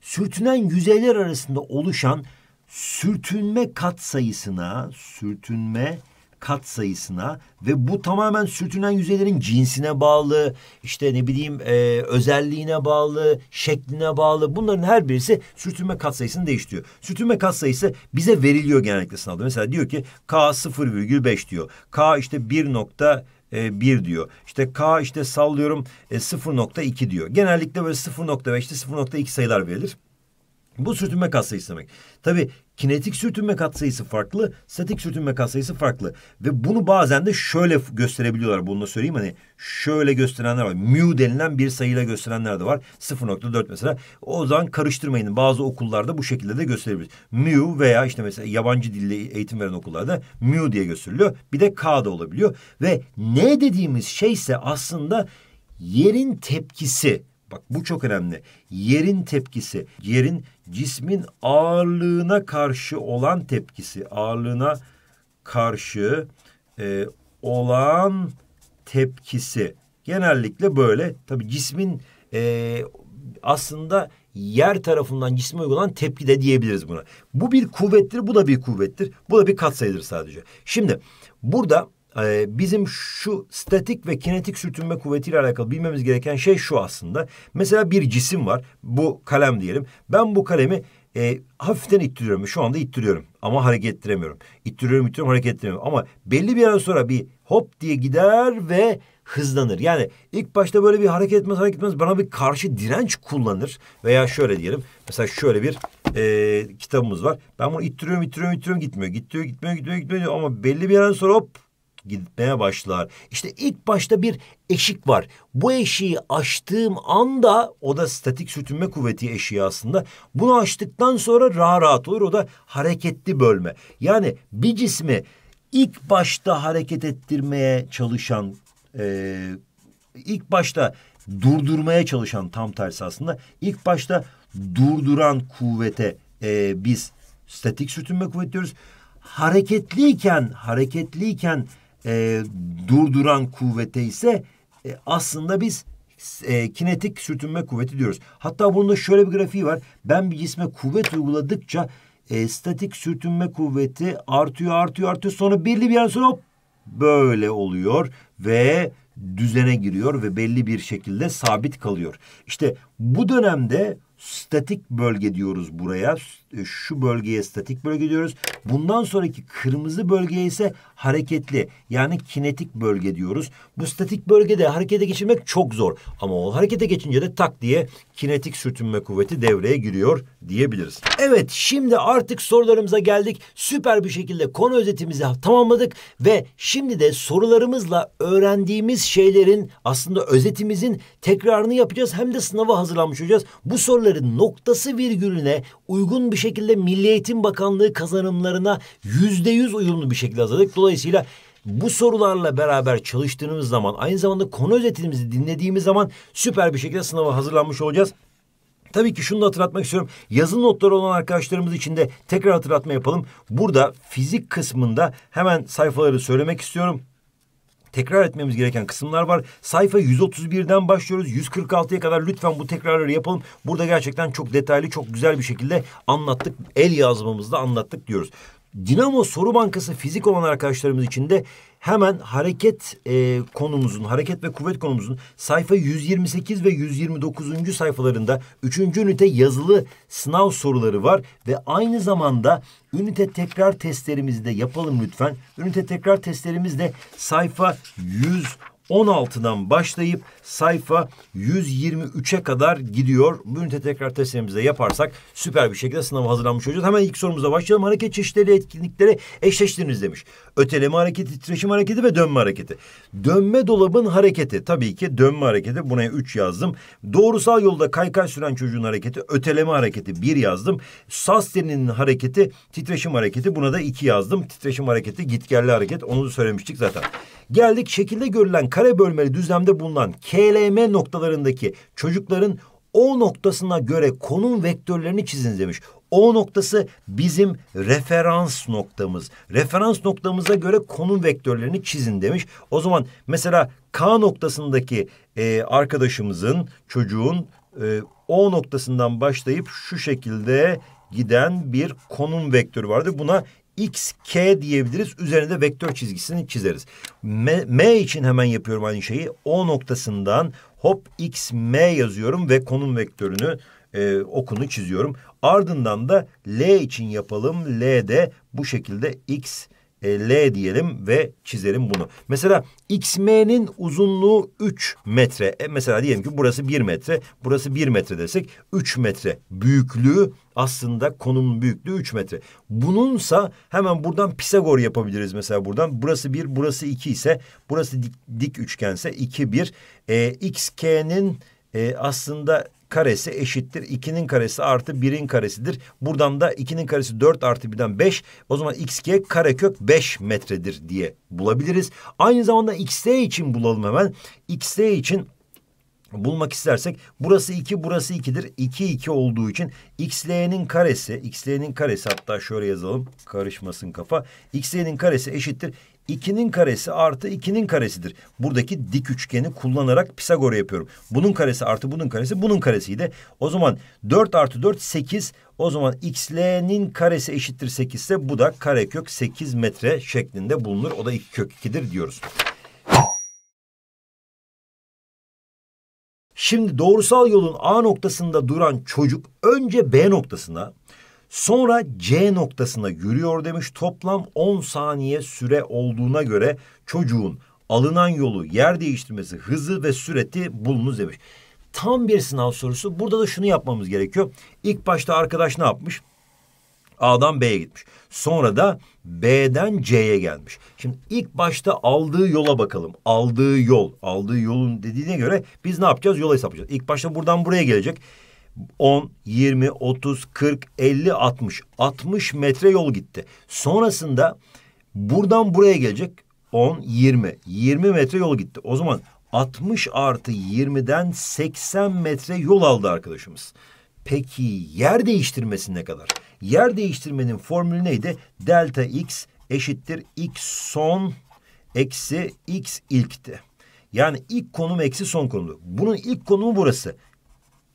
[SPEAKER 1] Sürtünen yüzeyler arasında oluşan sürtünme katsayısına sürtünme kat sayısına ve bu tamamen sürtünen yüzeylerin cinsine bağlı, işte ne bileyim e, özelliğine bağlı, şekline bağlı. Bunların her birisi sürtünme kat sayısını değiştiriyor. Sürtünme kat sayısı bize veriliyor genellikle sınavda. Mesela diyor ki K 0,5 diyor. K işte 1 nokta bir diyor. İşte K işte sallıyorum e, 0.2 diyor. Genellikle böyle 0.5'te 0.2 sayılar verilir. Bu sürtünme katsayısı demek. Tabii kinetik sürtünme katsayısı farklı, statik sürtünme katsayısı farklı. Ve bunu bazen de şöyle gösterebiliyorlar. Bunu da söyleyeyim hani şöyle gösterenler var. Mu denilen bir sayıyla gösterenler de var. 0.4 mesela. O zaman karıştırmayın. Bazı okullarda bu şekilde de gösterebilir. Mu veya işte mesela yabancı dilde eğitim veren okullarda mu diye gösteriliyor. Bir de k da olabiliyor. Ve ne dediğimiz şeyse aslında yerin tepkisi. Bak bu çok önemli. Yerin tepkisi, yerin cismin ağırlığına karşı olan tepkisi, ağırlığına karşı e, olan tepkisi genellikle böyle. Tabi cismin e, aslında yer tarafından cisme uygulanan tepki de diyebiliriz buna. Bu bir kuvvettir, bu da bir kuvvettir. Bu da bir katsayıdır sadece. Şimdi burada ee, bizim şu statik ve kinetik sürtünme kuvvetiyle alakalı bilmemiz gereken şey şu aslında. Mesela bir cisim var. Bu kalem diyelim. Ben bu kalemi e, hafiften ittiriyorum. Şu anda ittiriyorum ama hareket ettiremiyorum. İttiriyorum, ittiriyorum, hareket ettiremiyorum. Ama belli bir an sonra bir hop diye gider ve hızlanır. Yani ilk başta böyle bir hareket etmez, hareket etmez. Bana bir karşı direnç kullanır. Veya şöyle diyelim. Mesela şöyle bir e, kitabımız var. Ben bunu ittiriyorum, ittiriyorum, ittiriyorum. Gitmiyor, gitmiyor, gitmiyor, gitmiyor, gitmiyor. Ama belli bir an sonra hop gitmeye başlar. İşte ilk başta bir eşik var. Bu eşiği açtığım anda o da statik sürtünme kuvveti eşiği aslında. Bunu açtıktan sonra rahat rahat olur. O da hareketli bölme. Yani bir cismi ilk başta hareket ettirmeye çalışan e, ilk başta durdurmaya çalışan tam tersi aslında ilk başta durduran kuvvete e, biz statik sürtünme kuvveti diyoruz. Hareketliyken hareketliyken e, durduran kuvvete ise e, aslında biz e, kinetik sürtünme kuvveti diyoruz. Hatta bunun şöyle bir grafiği var. Ben bir cisme kuvvet uyguladıkça e, statik sürtünme kuvveti artıyor artıyor artıyor. Sonra belli bir yer sonra hop böyle oluyor ve düzene giriyor ve belli bir şekilde sabit kalıyor. İşte bu dönemde statik bölge diyoruz buraya. E, şu bölgeye statik bölge diyoruz. Bundan sonraki kırmızı bölgeye ise hareketli yani kinetik bölge diyoruz. Bu statik bölgede harekete geçirmek çok zor ama o harekete geçince de tak diye kinetik sürtünme kuvveti devreye giriyor diyebiliriz. Evet şimdi artık sorularımıza geldik. Süper bir şekilde konu özetimizi tamamladık ve şimdi de sorularımızla öğrendiğimiz şeylerin aslında özetimizin tekrarını yapacağız hem de sınava hazırlanmış olacağız. Bu soruların noktası virgülüne uygun bir şekilde Milli Eğitim Bakanlığı kazanımlarına yüzde yüz uyumlu bir şekilde hazırladık. Dolayısıyla bu sorularla beraber çalıştığımız zaman aynı zamanda konu özetimizi dinlediğimiz zaman süper bir şekilde sınava hazırlanmış olacağız. Tabii ki şunu da hatırlatmak istiyorum. Yazılı notları olan arkadaşlarımız için de tekrar hatırlatma yapalım. Burada fizik kısmında hemen sayfaları söylemek istiyorum tekrar etmemiz gereken kısımlar var. Sayfa 131'den başlıyoruz. 146'ya kadar lütfen bu tekrarları yapalım. Burada gerçekten çok detaylı, çok güzel bir şekilde anlattık. El yazmamızda anlattık diyoruz. Dinamo Soru Bankası fizik olan arkadaşlarımız için de hemen hareket e, konumuzun, hareket ve kuvvet konumuzun sayfa 128 ve 129. sayfalarında 3. ünite yazılı sınav soruları var ve aynı zamanda ünite tekrar testlerimizi de yapalım lütfen. Ünite tekrar testlerimiz de sayfa 100 16'dan başlayıp sayfa 123'e kadar gidiyor. Bunu tekrar testlerimizde yaparsak süper bir şekilde sınava hazırlanmış olacağız. Hemen ilk sorumuza başlayalım. Hareket çeşitleri etkinlikleri eşleştiriniz demiş. Öteleme hareketi, titreşim hareketi ve dönme hareketi. Dönme dolabın hareketi. Tabii ki dönme hareketi. Buna üç yazdım. Doğrusal yolda kaykay süren çocuğun hareketi. Öteleme hareketi bir yazdım. Saz teninin hareketi, titreşim hareketi. Buna da iki yazdım. Titreşim hareketi, gitgelli hareket. Onu da söylemiştik zaten. Geldik şekilde görülen kare kare bölmeli düzlemde bulunan KLM noktalarındaki çocukların o noktasına göre konum vektörlerini çizin demiş. O noktası bizim referans noktamız. Referans noktamıza göre konum vektörlerini çizin demiş. O zaman mesela K noktasındaki e, arkadaşımızın çocuğun e, O noktasından başlayıp şu şekilde giden bir konum vektörü vardı. Buna XK diyebiliriz. Üzerinde vektör çizgisini çizeriz. M, M için hemen yapıyorum aynı şeyi. O noktasından hop XM yazıyorum ve konum vektörünü e, okunu çiziyorum. Ardından da L için yapalım. L de bu şekilde X e, L diyelim ve çizelim bunu. Mesela XM'nin uzunluğu 3 metre. E, mesela diyelim ki burası 1 metre, burası 1 metre desek 3 metre büyüklüğü aslında konumun büyüklüğü üç metre. Bununsa hemen buradan Pisagor yapabiliriz mesela buradan. Burası bir, burası iki ise burası dik, dik üçgense iki bir. E, XK'nin e, aslında karesi eşittir. 2'nin karesi artı 1'in karesidir. Buradan da 2'nin karesi 4 artı 1'den 5. O zaman xg karekök 5 metredir diye bulabiliriz. Aynı zamanda xd için bulalım hemen. xd için bulmak istersek burası 2 burası 2'dir. 2 2 olduğu için xl'nin karesi xl'nin karesi hatta şöyle yazalım karışmasın kafa. xl'nin karesi eşittir 2'nin karesi artı 2'nin karesidir. Buradaki dik üçgeni kullanarak Pisagor'u yapıyorum. Bunun karesi artı bunun karesi bunun karesiydi. O zaman 4 artı 4 8. O zaman xl'nin karesi eşittir 8 ise bu da karekök 8 metre şeklinde bulunur. O da 2 kök 2'dir diyoruz. Şimdi doğrusal yolun A noktasında duran çocuk önce B noktasına sonra C noktasına yürüyor demiş. Toplam 10 saniye süre olduğuna göre çocuğun alınan yolu, yer değiştirmesi, hızı ve süreti bulunuz demiş. Tam bir sınav sorusu. Burada da şunu yapmamız gerekiyor. İlk başta arkadaş ne yapmış? A'dan B'ye gitmiş. Sonra da B'den C'ye gelmiş. Şimdi ilk başta aldığı yola bakalım. Aldığı yol. Aldığı yolun dediğine göre biz ne yapacağız? Yola hesaplayacağız. İlk başta buradan buraya gelecek. 10, 20, 30, 40, 50, 60. 60 metre yol gitti. Sonrasında buradan buraya gelecek. 10, 20. 20 metre yol gitti. O zaman 60 artı 20'den 80 metre yol aldı arkadaşımız. Peki yer değiştirmesi ne kadar? Yer değiştirmenin formülü neydi? Delta x eşittir x son eksi x ilkti. Yani ilk konum eksi son konumu. Bunun ilk konumu burası.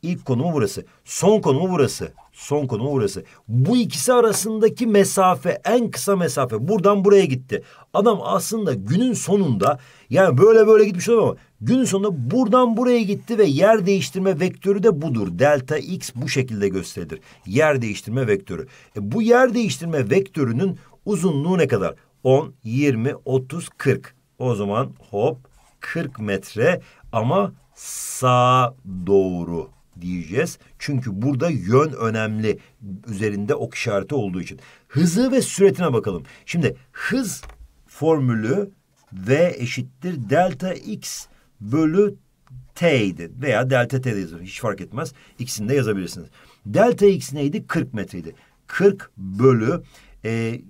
[SPEAKER 1] İlk konumu burası. Son konumu burası. Son konumu burası. Bu ikisi arasındaki mesafe en kısa mesafe buradan buraya gitti. Adam aslında günün sonunda yani böyle böyle gitmiş olamam ama Gün sonu buradan buraya gitti ve yer değiştirme vektörü de budur. Delta x bu şekilde gösterilir. Yer değiştirme vektörü. E, bu yer değiştirme vektörünün uzunluğu ne kadar? 10, 20, 30, 40. O zaman hop 40 metre ama sağa doğru diyeceğiz. Çünkü burada yön önemli üzerinde ok işareti olduğu için. Hızı ve süretine bakalım. Şimdi hız formülü V eşittir delta x bölü t'ydi veya delta t yazın. Hiç fark etmez. İkisini de yazabilirsiniz. Delta x neydi? 40 metreydi. 40 bölü e,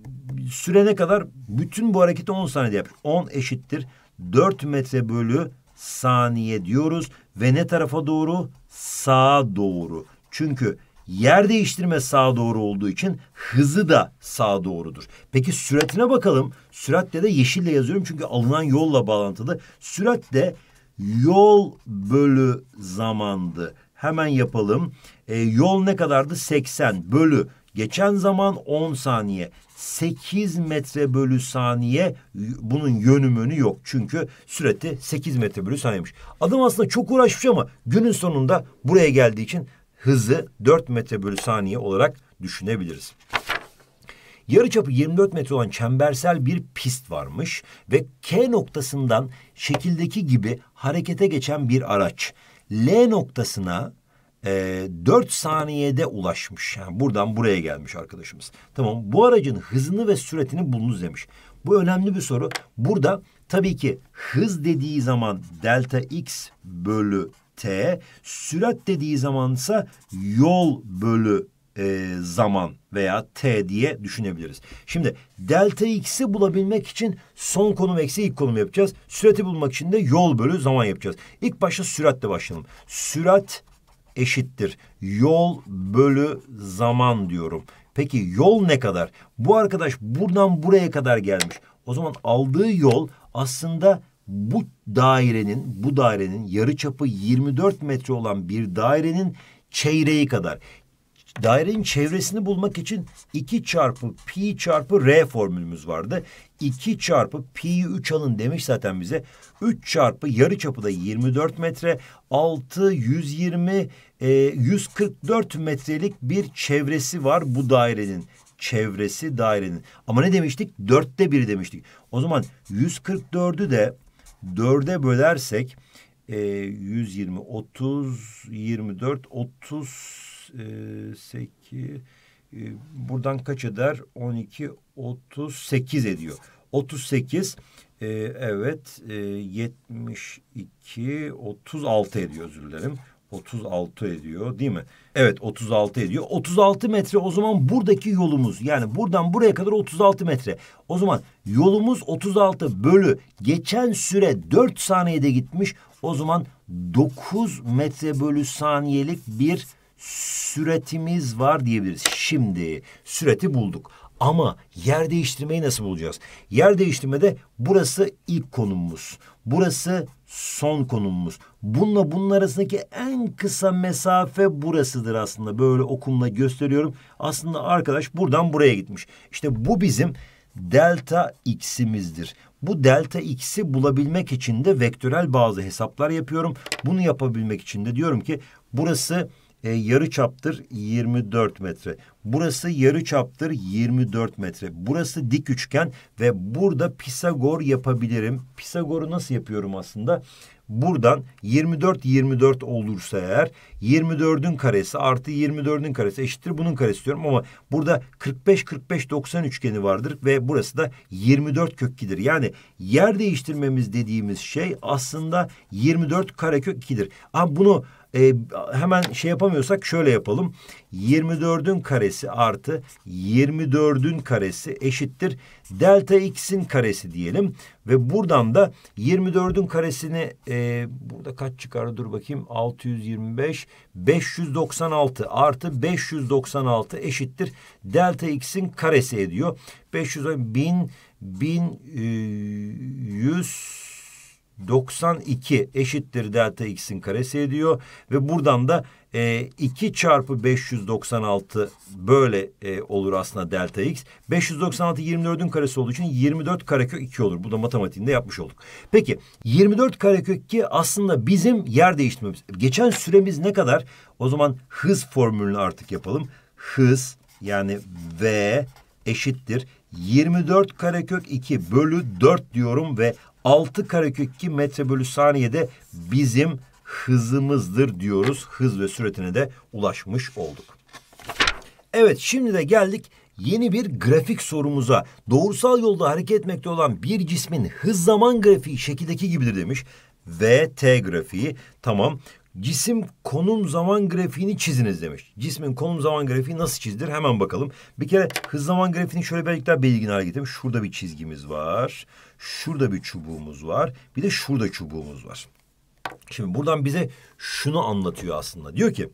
[SPEAKER 1] sürene kadar bütün bu hareketi 10 saniyede yapmış. 10 eşittir 4 metre bölü saniye diyoruz ve ne tarafa doğru? Sağa doğru. Çünkü yer değiştirme sağa doğru olduğu için hızı da sağa doğrudur. Peki süratine bakalım. Süratle de yeşille yazıyorum çünkü alınan yolla bağlantılı. süratle de yol bölü zamandı. Hemen yapalım. E, yol ne kadardı? 80 bölü. Geçen zaman 10 saniye. 8 metre bölü saniye bunun yönümünü yok. Çünkü süreti 8 metre bölü saniyemiş. Adam aslında çok uğraşmış ama günün sonunda buraya geldiği için hızı 4 metre bölü saniye olarak düşünebiliriz. Yarıçapı 24 metre olan çembersel bir pist varmış ve K noktasından şekildeki gibi harekete geçen bir araç L noktasına e, 4 saniyede ulaşmış. Yani buradan buraya gelmiş arkadaşımız. Tamam bu aracın hızını ve süretini bulunuz demiş. Bu önemli bir soru. Burada tabii ki hız dediği zaman delta x bölü t, sürat dediği zamansa yol bölü e, zaman veya t diye düşünebiliriz. Şimdi delta x'i bulabilmek için son konum eksi ilk konum yapacağız. Sürati bulmak için de yol bölü zaman yapacağız. İlk başta süratle başlayalım. Sürat eşittir. Yol bölü zaman diyorum. Peki yol ne kadar? Bu arkadaş buradan buraya kadar gelmiş. O zaman aldığı yol aslında bu dairenin, bu dairenin yarı çapı 24 metre olan bir dairenin çeyreği kadar. Dairenin çevresini bulmak için 2 çarpı pi çarpı r formülümüz vardı. 2 çarpı pi'yi 3 alın demiş zaten bize. 3 çarpı yarı çapı da 24 metre. 6, 120, e, 144 metrelik bir çevresi var bu dairenin çevresi dairenin. Ama ne demiştik? Dörtte biri demiştik. O zaman 144'ü de dörde bölersek e, 120, 30, 24, 30, 8 e, e, buradan kaç eder? 12 38 ediyor. 38 e, evet e, 72 36 ediyor özür dilerim. 36 ediyor değil mi? Evet 36 ediyor. 36 metre o zaman buradaki yolumuz yani buradan buraya kadar 36 metre. O zaman yolumuz 36 bölü geçen süre 4 saniyede gitmiş. O zaman 9 metre bölü saniyelik bir süretimiz var diyebiliriz. Şimdi süreti bulduk. Ama yer değiştirmeyi nasıl bulacağız? Yer değiştirmede burası ilk konumumuz. Burası son konumumuz. Bununla bunun arasındaki en kısa mesafe burasıdır aslında. Böyle okumla gösteriyorum. Aslında arkadaş buradan buraya gitmiş. İşte bu bizim delta x'imizdir. Bu delta x'i bulabilmek için de vektörel bazı hesaplar yapıyorum. Bunu yapabilmek için de diyorum ki burası e, yarı çaptır 24 metre. Burası yarı çaptır 24 metre. Burası dik üçgen ve burada Pisagor yapabilirim. Pisagor'u nasıl yapıyorum aslında? Buradan 24 24 olursa eğer 24'ün karesi artı 24'ün karesi eşittir bunun karesi diyorum ama burada 45 45 90 üçgeni vardır ve burası da 24 kök 2'dir. Yani yer değiştirmemiz dediğimiz şey aslında 24 karekök 2'dir. Ama bunu e, hemen şey yapamıyorsak şöyle yapalım. 24'ün karesi artı 24'ün karesi eşittir delta x'in karesi diyelim ve buradan da 24'ün karesini e, burada kaç çıkar dur bakayım 625 596 artı 596 eşittir delta x'in karesi ediyor. 500 bin bin e, 92 eşittir delta x'in karesi ediyor ve buradan da e, 2 çarpı 596 böyle e, olur aslında delta x. 596 24'ün karesi olduğu için 24 karekök 2 olur. Bu da matematiğinde yapmış olduk. Peki 24 karekök 2 aslında bizim yer değiştirmemiz. Geçen süremiz ne kadar? O zaman hız formülünü artık yapalım. Hız yani v eşittir 24 karekök 2 bölü 4 diyorum ve 6 karekök 2 metre bölü saniyede bizim hızımızdır diyoruz. Hız ve süretine de ulaşmış olduk. Evet şimdi de geldik yeni bir grafik sorumuza. Doğrusal yolda hareket etmekte olan bir cismin hız zaman grafiği şekildeki gibidir demiş. VT grafiği tamam Cisim konum zaman grafiğini çiziniz demiş. Cismin konum zaman grafiği nasıl çizilir hemen bakalım. Bir kere hız zaman grafiğini şöyle birazcık daha belirgin hale getireyim. Şurada bir çizgimiz var. Şurada bir çubuğumuz var. Bir de şurada çubuğumuz var. Şimdi buradan bize şunu anlatıyor aslında. Diyor ki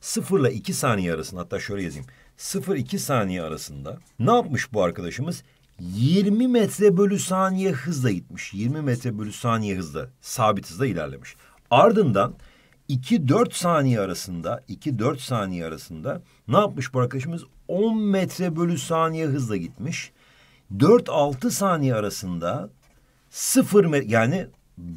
[SPEAKER 1] 0 ile 2 saniye arasında hatta şöyle yazayım. 0-2 saniye arasında ne yapmış bu arkadaşımız? 20 metre bölü saniye hızla gitmiş. 20 metre bölü saniye hızla sabit hızla ilerlemiş. Ardından 2-4 saniye arasında 2-4 saniye arasında ne yapmış bu arkadaşımız? 10 metre bölü saniye hızla gitmiş. 4-6 saniye arasında 0 metre yani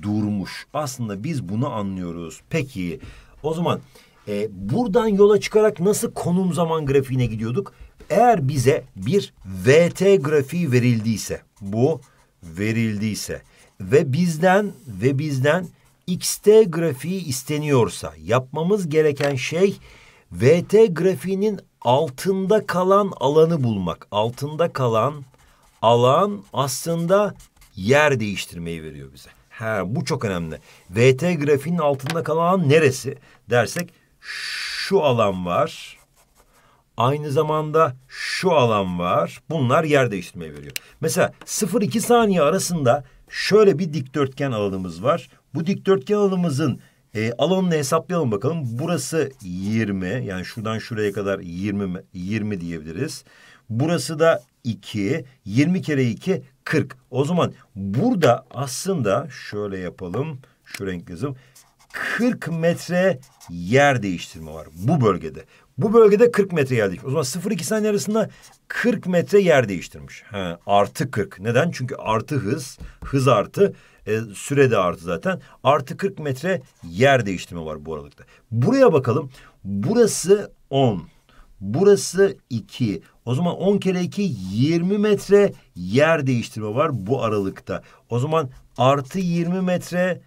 [SPEAKER 1] durmuş. Aslında biz bunu anlıyoruz. Peki o zaman e, buradan yola çıkarak nasıl konum zaman grafiğine gidiyorduk? Eğer bize bir VT grafiği verildiyse bu verildiyse ve bizden ve bizden XT grafiği isteniyorsa yapmamız gereken şey VT grafiğinin altında kalan alanı bulmak. Altında kalan alan aslında yer değiştirmeyi veriyor bize. Ha, bu çok önemli. VT grafiğinin altında kalan alan neresi dersek şu alan var. Aynı zamanda şu alan var. Bunlar yer değiştirmeyi veriyor. Mesela 0-2 saniye arasında şöyle bir dikdörtgen alanımız var. Bu dikdörtgen alanımızın e, alanını hesaplayalım bakalım. Burası 20 yani şuradan şuraya kadar 20, 20 diyebiliriz. Burası da 2. 20 kere 2 40. O zaman burada aslında şöyle yapalım. Şu renk yazım. 40 metre yer değiştirme var bu bölgede. Bu bölgede 40 metre yer değiştirmiş. O zaman 0-2 saniye arasında 40 metre yer değiştirmiş. He, artı 40. Neden? Çünkü artı hız, hız artı e, süre de artı zaten. Artı 40 metre yer değiştirme var bu aralıkta. Buraya bakalım. Burası 10. Burası 2. O zaman 10 kere 2 20 metre yer değiştirme var bu aralıkta. O zaman artı 20 metre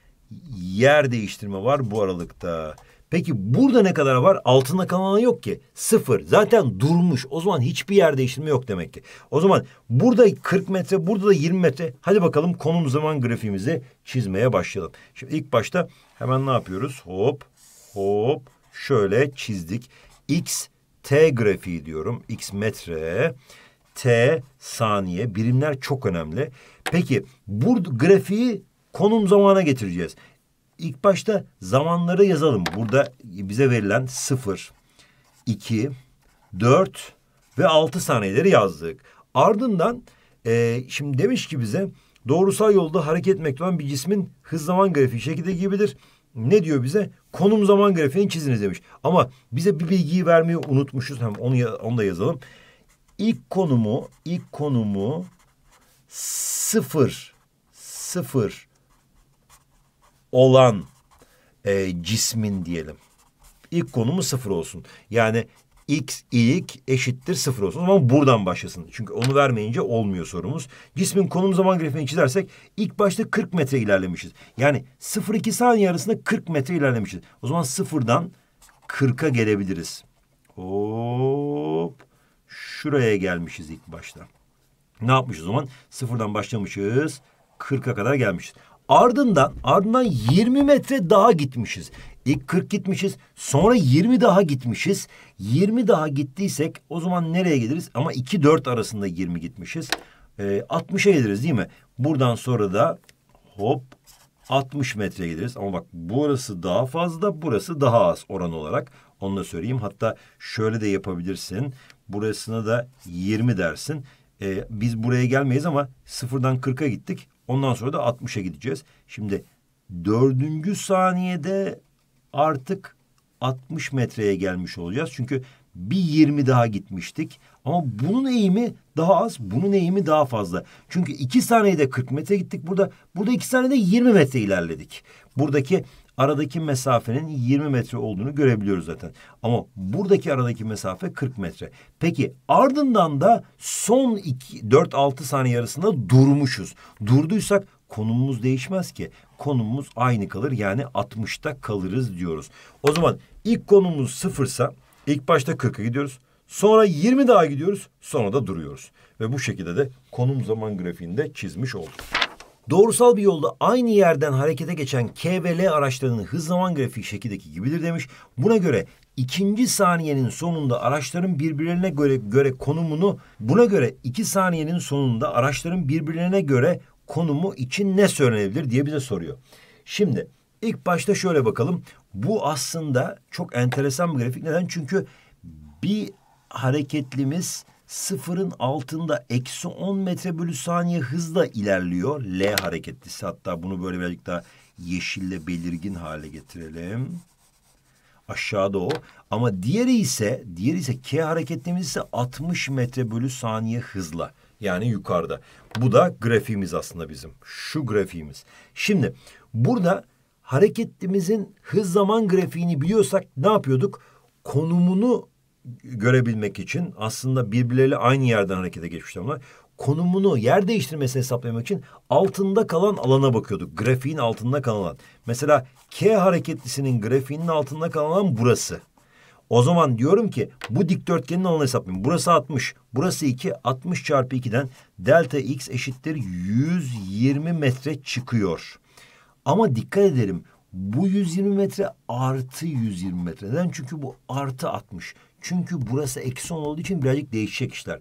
[SPEAKER 1] yer değiştirme var bu aralıkta. Peki burada ne kadar var? Altında kalan yok ki. Sıfır. Zaten durmuş. O zaman hiçbir yer değiştirme yok demek ki. O zaman burada 40 metre, burada da 20 metre. Hadi bakalım konum zaman grafiğimizi çizmeye başlayalım. Şimdi ilk başta hemen ne yapıyoruz? Hop, hop. Şöyle çizdik. X, T grafiği diyorum. X metre, T saniye. Birimler çok önemli. Peki bu grafiği konum zamana getireceğiz. İlk başta zamanları yazalım. Burada bize verilen 0, 2, 4 ve 6 saniyeleri yazdık. Ardından e, şimdi demiş ki bize doğrusal yolda hareket etmekte olan bir cismin hız zaman grafiği şekilde gibidir. Ne diyor bize? Konum zaman grafiğini çiziniz demiş. Ama bize bir bilgiyi vermeyi unutmuşuz. Hem onu, onu da yazalım. İlk konumu, ilk konumu sıfır, sıfır olan e, cismin diyelim. İlk konumu sıfır olsun. Yani x ilk eşittir sıfır olsun. o zaman buradan başlasın. Çünkü onu vermeyince olmuyor sorumuz. Cismin konum zaman grafiğini çizersek ilk başta 40 metre ilerlemişiz. Yani 0-2 saniye arasında 40 metre ilerlemişiz. O zaman sıfırdan 40'a gelebiliriz. Hop. Şuraya gelmişiz ilk başta. Ne yapmışız o zaman? Sıfırdan başlamışız. 40'a kadar gelmişiz. Ardından ardından 20 metre daha gitmişiz. İlk 40 gitmişiz. Sonra 20 daha gitmişiz. 20 daha gittiysek o zaman nereye geliriz? Ama 2-4 arasında 20 gitmişiz. Ee, 60'a geliriz değil mi? Buradan sonra da hop 60 metre geliriz. Ama bak burası daha fazla, burası daha az oran olarak. Onu da söyleyeyim. Hatta şöyle de yapabilirsin. Burasına da 20 dersin. Ee, biz buraya gelmeyiz ama sıfırdan 40'a gittik. Ondan sonra da 60'a gideceğiz. Şimdi dördüncü saniyede artık 60 metreye gelmiş olacağız. Çünkü bir 20 daha gitmiştik. Ama bunun eğimi daha az, bunun eğimi daha fazla. Çünkü iki saniyede 40 metre gittik burada. Burada iki saniyede 20 metre ilerledik. Buradaki aradaki mesafenin 20 metre olduğunu görebiliyoruz zaten. Ama buradaki aradaki mesafe 40 metre. Peki ardından da son 4-6 saniye arasında durmuşuz. Durduysak konumumuz değişmez ki. Konumumuz aynı kalır yani 60'ta kalırız diyoruz. O zaman ilk konumumuz sıfırsa ilk başta 40'a gidiyoruz. Sonra 20 daha gidiyoruz. Sonra da duruyoruz. Ve bu şekilde de konum zaman grafiğinde çizmiş olduk. Doğrusal bir yolda aynı yerden harekete geçen K ve L araçlarının hız zaman grafiği şekildeki gibidir demiş. Buna göre ikinci saniyenin sonunda araçların birbirlerine göre, göre konumunu buna göre iki saniyenin sonunda araçların birbirlerine göre konumu için ne söylenebilir diye bize soruyor. Şimdi ilk başta şöyle bakalım. Bu aslında çok enteresan bir grafik. Neden? Çünkü bir hareketlimiz sıfırın altında eksi 10 metre bölü saniye hızla ilerliyor. L hareketlisi hatta bunu böyle birazcık daha yeşille belirgin hale getirelim. Aşağıda o. Ama diğeri ise, diğeri ise K hareketlimiz ise 60 metre bölü saniye hızla. Yani yukarıda. Bu da grafiğimiz aslında bizim. Şu grafiğimiz. Şimdi burada hareketlimizin hız zaman grafiğini biliyorsak ne yapıyorduk? Konumunu görebilmek için aslında birbirleriyle aynı yerden harekete geçmişler onlar. Konumunu yer değiştirmesini hesaplamak için altında kalan alana bakıyorduk. Grafiğin altında kalan alan. Mesela K hareketlisinin grafiğinin altında kalan alan burası. O zaman diyorum ki bu dikdörtgenin alanı hesaplayayım. Burası 60, burası 2. 60 çarpı 2'den delta x eşittir 120 metre çıkıyor. Ama dikkat edelim bu 120 metre artı 120 metreden. Çünkü bu artı 60. Çünkü burası eksi 10 olduğu için birazcık değişecek işler.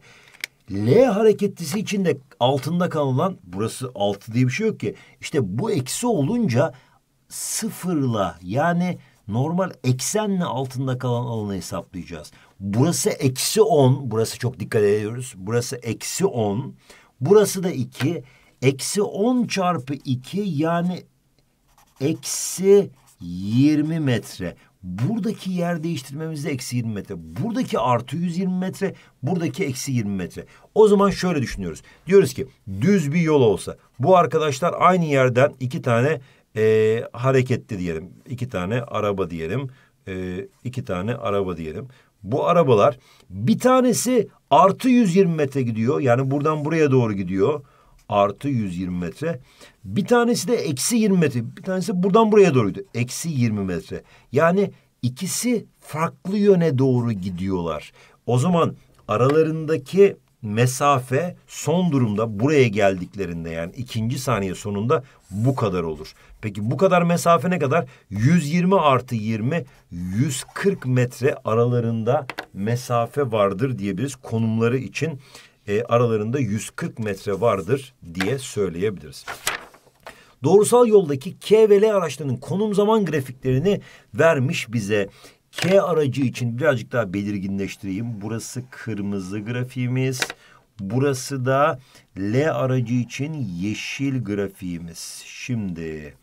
[SPEAKER 1] L hareketlisi için de altında kalan burası altı diye bir şey yok ki. İşte bu eksi olunca sıfırla yani normal eksenle altında kalan alanı hesaplayacağız. Burası eksi 10. Burası çok dikkat ediyoruz. Burası eksi 10. Burası da 2. Eksi 10 çarpı 2 yani eksi 20 metre. Buradaki yer değiştirmemizde eksi 20 metre. Buradaki artı 120 metre. Buradaki eksi 20 metre. O zaman şöyle düşünüyoruz. Diyoruz ki düz bir yol olsa bu arkadaşlar aynı yerden iki tane e, hareketli diyelim. iki tane araba diyelim. E, iki tane araba diyelim. Bu arabalar bir tanesi artı 120 metre gidiyor. Yani buradan buraya doğru gidiyor artı 120 metre. Bir tanesi de eksi 20 metre. Bir tanesi buradan buraya doğruydu. Eksi 20 metre. Yani ikisi farklı yöne doğru gidiyorlar. O zaman aralarındaki mesafe son durumda buraya geldiklerinde yani ikinci saniye sonunda bu kadar olur. Peki bu kadar mesafe ne kadar? 120 artı 20 140 metre aralarında mesafe vardır diyebiliriz konumları için e, aralarında 140 metre vardır diye söyleyebiliriz. Doğrusal yoldaki K ve L araçlarının konum zaman grafiklerini vermiş bize. K aracı için birazcık daha belirginleştireyim. Burası kırmızı grafiğimiz. Burası da L aracı için yeşil grafiğimiz. Şimdi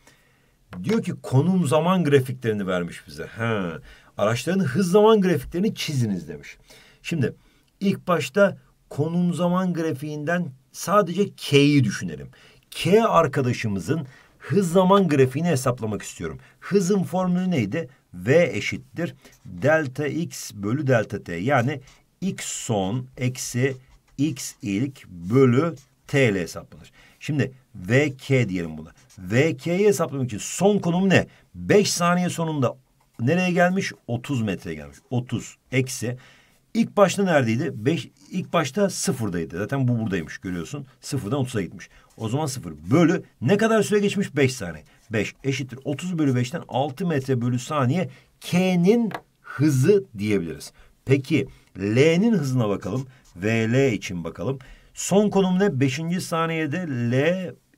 [SPEAKER 1] diyor ki konum zaman grafiklerini vermiş bize. Ha, araçların hız zaman grafiklerini çiziniz demiş. Şimdi ilk başta konum zaman grafiğinden sadece K'yi düşünelim. K arkadaşımızın hız zaman grafiğini hesaplamak istiyorum. Hızın formülü neydi? V eşittir delta x bölü delta t yani x son eksi x ilk bölü t ile hesaplanır. Şimdi vk diyelim buna. vk'yi hesaplamak için son konum ne? 5 saniye sonunda nereye gelmiş? 30 metre gelmiş. 30 eksi İlk başta neredeydi? Beş, ilk başta sıfırdaydı. Zaten bu buradaymış görüyorsun. Sıfırdan otuza gitmiş. O zaman sıfır bölü ne kadar süre geçmiş? Beş saniye. Beş eşittir. Otuz bölü beşten altı metre bölü saniye K'nin hızı diyebiliriz. Peki L'nin hızına bakalım. VL için bakalım. Son konum ne? Beşinci saniyede L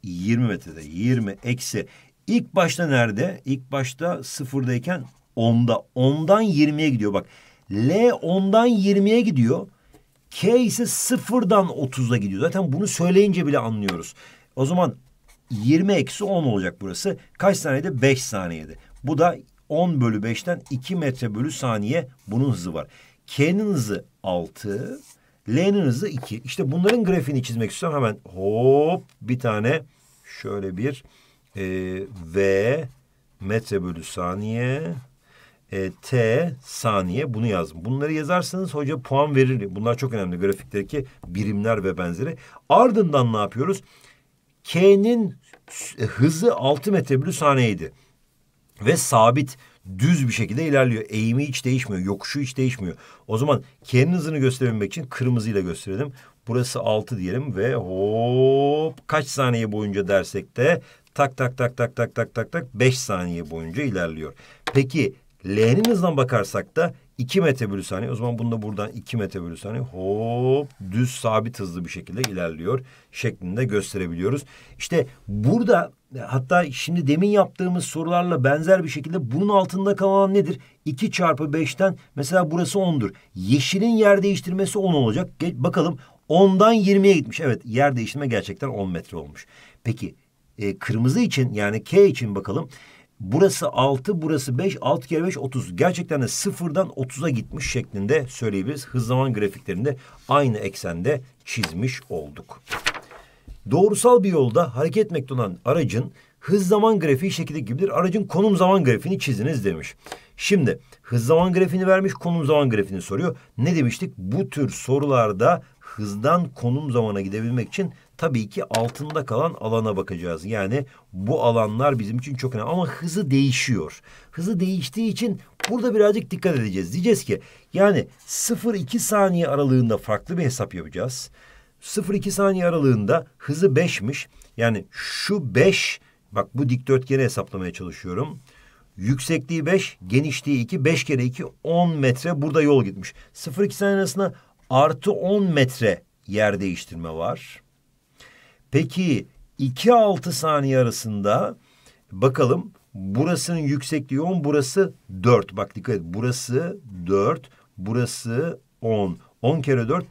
[SPEAKER 1] 20 metrede. 20 eksi. İlk başta nerede? İlk başta sıfırdayken onda. Ondan 20'ye gidiyor bak. L 10'dan 20'ye gidiyor. K ise 0'dan 30'a gidiyor. Zaten bunu söyleyince bile anlıyoruz. O zaman 20 eksi 10 olacak burası. Kaç saniyede? 5 saniyede. Bu da 10 bölü 5'ten 2 metre bölü saniye bunun hızı var. K'nin hızı 6, L'nin hızı 2. İşte bunların grafiğini çizmek istiyorum. Hemen hop bir tane şöyle bir e, V metre bölü saniye e, T saniye bunu yazdım. Bunları yazarsanız hoca puan verir. Bunlar çok önemli grafikteki birimler ve benzeri. Ardından ne yapıyoruz? K'nin e, hızı 6 metre bölü saniyeydi. Ve sabit düz bir şekilde ilerliyor. Eğimi hiç değişmiyor. Yokuşu hiç değişmiyor. O zaman K'nin hızını gösterebilmek için kırmızıyla gösterelim. Burası 6 diyelim ve hop kaç saniye boyunca dersek de tak tak tak tak tak tak tak tak 5 saniye boyunca ilerliyor. Peki L'nin hızdan bakarsak da 2 metre bölü saniye. O zaman bunu da buradan 2 metre bölü saniye hop düz sabit hızlı bir şekilde ilerliyor şeklinde gösterebiliyoruz. İşte burada hatta şimdi demin yaptığımız sorularla benzer bir şekilde bunun altında kalan nedir? 2 çarpı 5'ten mesela burası 10'dur. Yeşilin yer değiştirmesi 10 olacak. Geç, bakalım 10'dan 20'ye gitmiş. Evet yer değiştirme gerçekten 10 metre olmuş. Peki e, kırmızı için yani K için bakalım. Burası 6, burası 5, 6 kere 5 30. Gerçekten de sıfırdan 30'a gitmiş şeklinde söyleyebiliriz. Hız zaman grafiklerinde aynı eksende çizmiş olduk. Doğrusal bir yolda hareket etmekte olan aracın hız zaman grafiği şekilde gibidir. Aracın konum zaman grafiğini çiziniz demiş. Şimdi hız zaman grafiğini vermiş, konum zaman grafiğini soruyor. Ne demiştik? Bu tür sorularda hızdan konum zamana gidebilmek için tabii ki altında kalan alana bakacağız. Yani bu alanlar bizim için çok önemli ama hızı değişiyor. Hızı değiştiği için burada birazcık dikkat edeceğiz. Diyeceğiz ki yani 0-2 saniye aralığında farklı bir hesap yapacağız. 0-2 saniye aralığında hızı 5'miş. Yani şu 5 bak bu dikdörtgeni hesaplamaya çalışıyorum. Yüksekliği 5, genişliği 2, 5 kere 2 10 metre burada yol gitmiş. 0-2 saniye arasında artı 10 metre yer değiştirme var. Peki 2-6 saniye arasında bakalım burasının yüksekliği 10 burası 4. Bak dikkat et burası 4 burası 10. 10 kere 4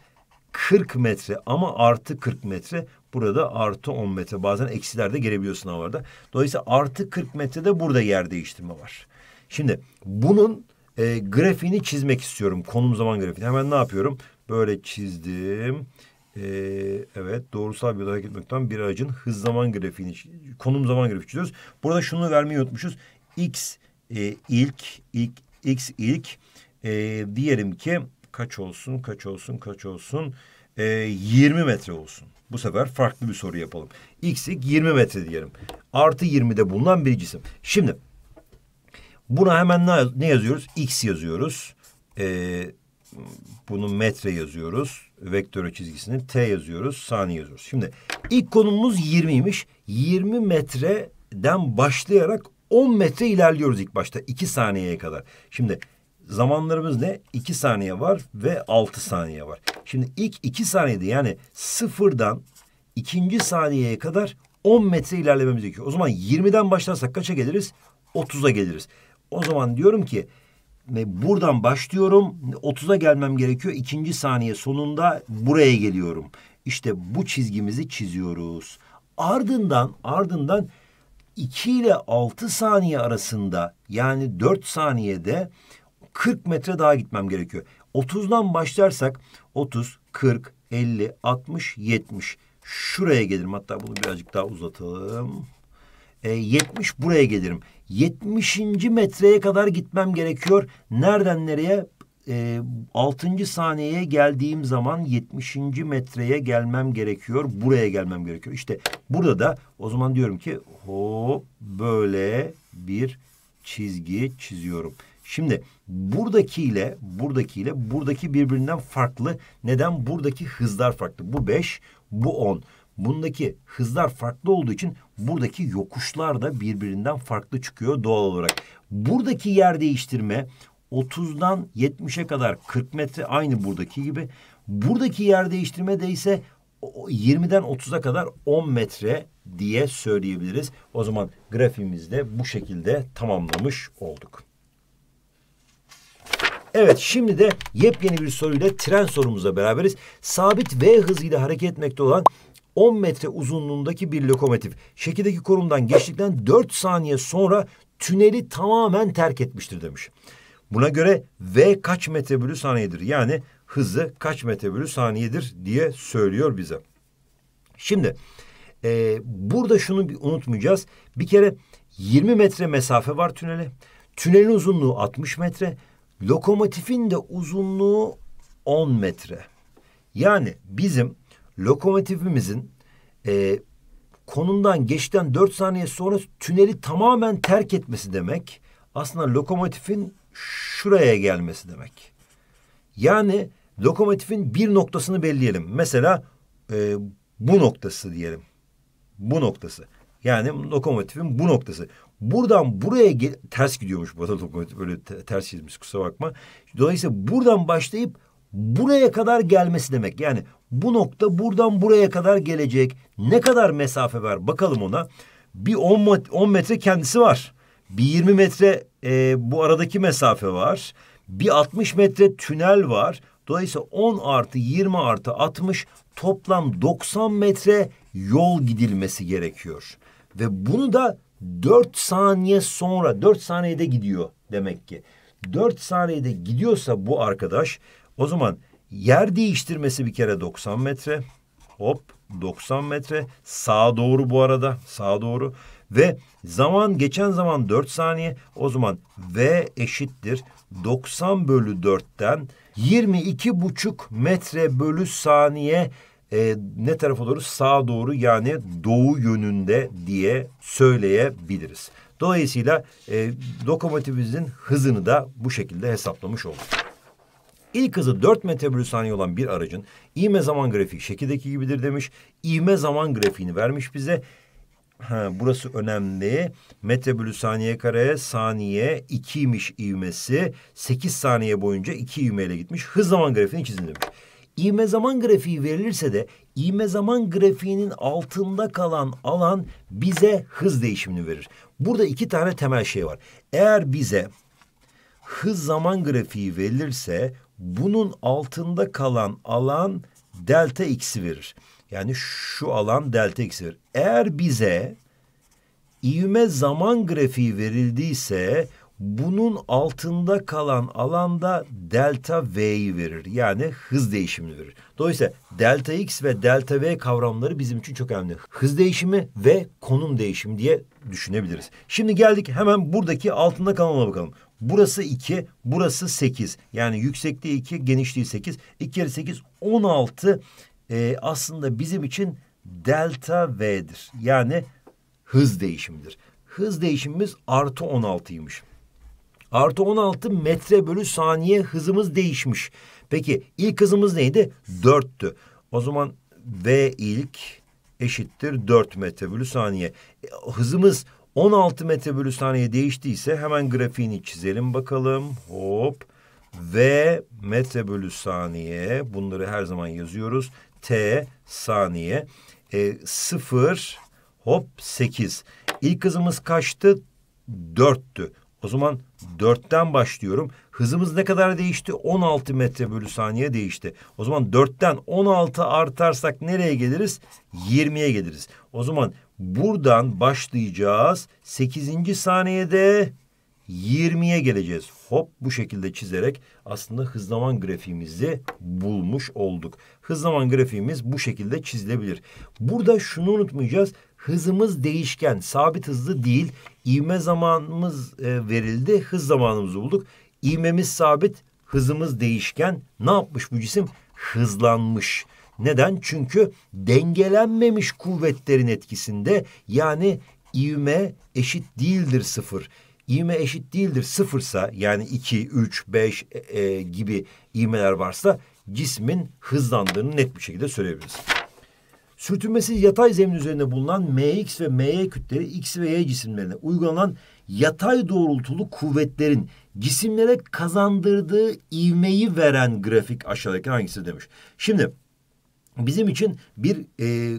[SPEAKER 1] 40 metre ama artı 40 metre burada artı 10 metre bazen eksiler de gelebiliyor sınavlarda. Dolayısıyla artı 40 metrede burada yer değiştirme var. Şimdi bunun e, grafiğini çizmek istiyorum konum zaman grafiğini. Hemen ne yapıyorum? Böyle çizdim. Ee, evet doğrusal bir hareket etmekten bir aracın hız zaman grafiğini konum zaman grafiği çiziyoruz. Burada şunu vermeyi unutmuşuz. X e, ilk ilk x ilk e, diyelim ki kaç olsun kaç olsun kaç olsun e, 20 metre olsun. Bu sefer farklı bir soru yapalım. X ilk 20 metre diyelim. Artı 20'de bulunan bir cisim. Şimdi buna hemen ne, ne yazıyoruz? X yazıyoruz. Eee bunu metre yazıyoruz. Vektörü çizgisini T yazıyoruz. Saniye yazıyoruz. Şimdi ilk konumuz 20'ymiş. 20 metreden başlayarak 10 metre ilerliyoruz ilk başta. 2 saniyeye kadar. Şimdi zamanlarımız ne? 2 saniye var ve 6 saniye var. Şimdi ilk 2 saniyede yani sıfırdan ikinci saniyeye kadar 10 metre ilerlememiz gerekiyor. O zaman 20'den başlarsak kaça geliriz? 30'a geliriz. O zaman diyorum ki ve buradan başlıyorum. 30'a gelmem gerekiyor. İkinci saniye sonunda buraya geliyorum. İşte bu çizgimizi çiziyoruz. Ardından ardından 2 ile 6 saniye arasında yani 4 saniyede 40 metre daha gitmem gerekiyor. 30'dan başlarsak 30, 40, 50, 60, 70. Şuraya gelirim. Hatta bunu birazcık daha uzatalım. E, 70 buraya gelirim. 70. metreye kadar gitmem gerekiyor. Nereden nereye? E, ee, 6. saniyeye geldiğim zaman 70. metreye gelmem gerekiyor. Buraya gelmem gerekiyor. İşte burada da o zaman diyorum ki o böyle bir çizgi çiziyorum. Şimdi buradaki ile buradaki birbirinden farklı. Neden? Buradaki hızlar farklı. Bu 5, bu 10. Bundaki hızlar farklı olduğu için buradaki yokuşlar da birbirinden farklı çıkıyor doğal olarak. Buradaki yer değiştirme 30'dan 70'e kadar 40 metre aynı buradaki gibi. Buradaki yer değiştirme de ise 20'den 30'a kadar 10 metre diye söyleyebiliriz. O zaman grafimizde bu şekilde tamamlamış olduk. Evet şimdi de yepyeni bir soruyla tren sorumuza beraberiz. Sabit V hızıyla hareket etmekte olan 10 metre uzunluğundaki bir lokomotif şekildeki konumdan geçtikten 4 saniye sonra tüneli tamamen terk etmiştir demiş. Buna göre V kaç metre bölü saniyedir? Yani hızı kaç metre bölü saniyedir diye söylüyor bize. Şimdi e, burada şunu unutmayacağız. Bir kere 20 metre mesafe var tünele. Tünelin uzunluğu 60 metre. Lokomotifin de uzunluğu 10 metre. Yani bizim lokomotifimizin e, konumdan geçten dört saniye sonra tüneli tamamen terk etmesi demek aslında lokomotifin şuraya gelmesi demek. Yani lokomotifin bir noktasını belirleyelim. Mesela e, bu noktası diyelim. Bu noktası. Yani lokomotifin bu noktası. Buradan buraya ters gidiyormuş bu arada lokomotif böyle ters çizmiş kusura bakma. Dolayısıyla buradan başlayıp buraya kadar gelmesi demek. Yani bu nokta buradan buraya kadar gelecek. Ne kadar mesafe var bakalım ona. Bir 10 metre kendisi var. Bir 20 metre e, bu aradaki mesafe var. Bir 60 metre tünel var. Dolayısıyla 10 artı 20 artı 60 toplam 90 metre yol gidilmesi gerekiyor. Ve bunu da 4 saniye sonra 4 saniyede gidiyor demek ki. 4 saniyede gidiyorsa bu arkadaş o zaman yer değiştirmesi bir kere 90 metre. Hop 90 metre sağa doğru bu arada sağa doğru ve zaman geçen zaman 4 saniye o zaman V eşittir 90 bölü 4'ten 22 buçuk metre bölü saniye e, ne tarafa doğru sağa doğru yani doğu yönünde diye söyleyebiliriz. Dolayısıyla e, lokomotifimizin hızını da bu şekilde hesaplamış olduk. İlk hızı 4 metre bölü saniye olan bir aracın ivme zaman grafiği şekildeki gibidir demiş. İvme zaman grafiğini vermiş bize. Ha, burası önemli. Metre bölü saniye kare saniye ikiymiş ivmesi. Sekiz saniye boyunca iki ivmeyle gitmiş. Hız zaman grafiğini çizin demiş. İğme zaman grafiği verilirse de ivme zaman grafiğinin altında kalan alan bize hız değişimini verir. Burada iki tane temel şey var. Eğer bize hız zaman grafiği verilirse bunun altında kalan alan delta x'i verir. Yani şu alan delta x'i verir. Eğer bize ivme zaman grafiği verildiyse bunun altında kalan alanda delta V'yi verir. Yani hız değişimini verir. Dolayısıyla delta X ve delta V kavramları bizim için çok önemli. Hız değişimi ve konum değişimi diye düşünebiliriz. Şimdi geldik hemen buradaki altında kalana bakalım. Burası 2, burası 8. Yani yüksekliği 2, genişliği 8. 2 kere 8, 16 e, aslında bizim için delta V'dir. Yani hız değişimidir. Hız değişimimiz artı 16'ymış artı 16 metre bölü saniye hızımız değişmiş. Peki ilk hızımız neydi? 4'tü. O zaman V ilk eşittir 4 metre bölü saniye. E, hızımız 16 metre bölü saniye değiştiyse hemen grafiğini çizelim bakalım. Hop. V metre bölü saniye. Bunları her zaman yazıyoruz. T saniye. E, 0 hop 8. İlk hızımız kaçtı? 4'tü. O zaman dörtten başlıyorum. Hızımız ne kadar değişti? 16 metre bölü saniye değişti. O zaman dörtten 16 artarsak nereye geliriz? 20'ye geliriz. O zaman buradan başlayacağız. 8. saniyede 20'ye geleceğiz. Hop bu şekilde çizerek aslında hız zaman grafiğimizi bulmuş olduk. Hız zaman grafiğimiz bu şekilde çizilebilir. Burada şunu unutmayacağız. Hızımız değişken, sabit hızlı değil. İğme zamanımız e, verildi, hız zamanımızı bulduk. İğmemiz sabit, hızımız değişken. Ne yapmış bu cisim? Hızlanmış. Neden? Çünkü dengelenmemiş kuvvetlerin etkisinde yani ivme eşit değildir sıfır. İvme eşit değildir sıfırsa yani iki, üç, beş e, e, gibi ivmeler varsa cismin hızlandığını net bir şekilde söyleyebiliriz. Sürtünmesi yatay zemin üzerinde bulunan MX ve MY kütleri X ve Y cisimlerine uygulanan yatay doğrultulu kuvvetlerin cisimlere kazandırdığı ivmeyi veren grafik aşağıdaki hangisi demiş. Şimdi bizim için bir e,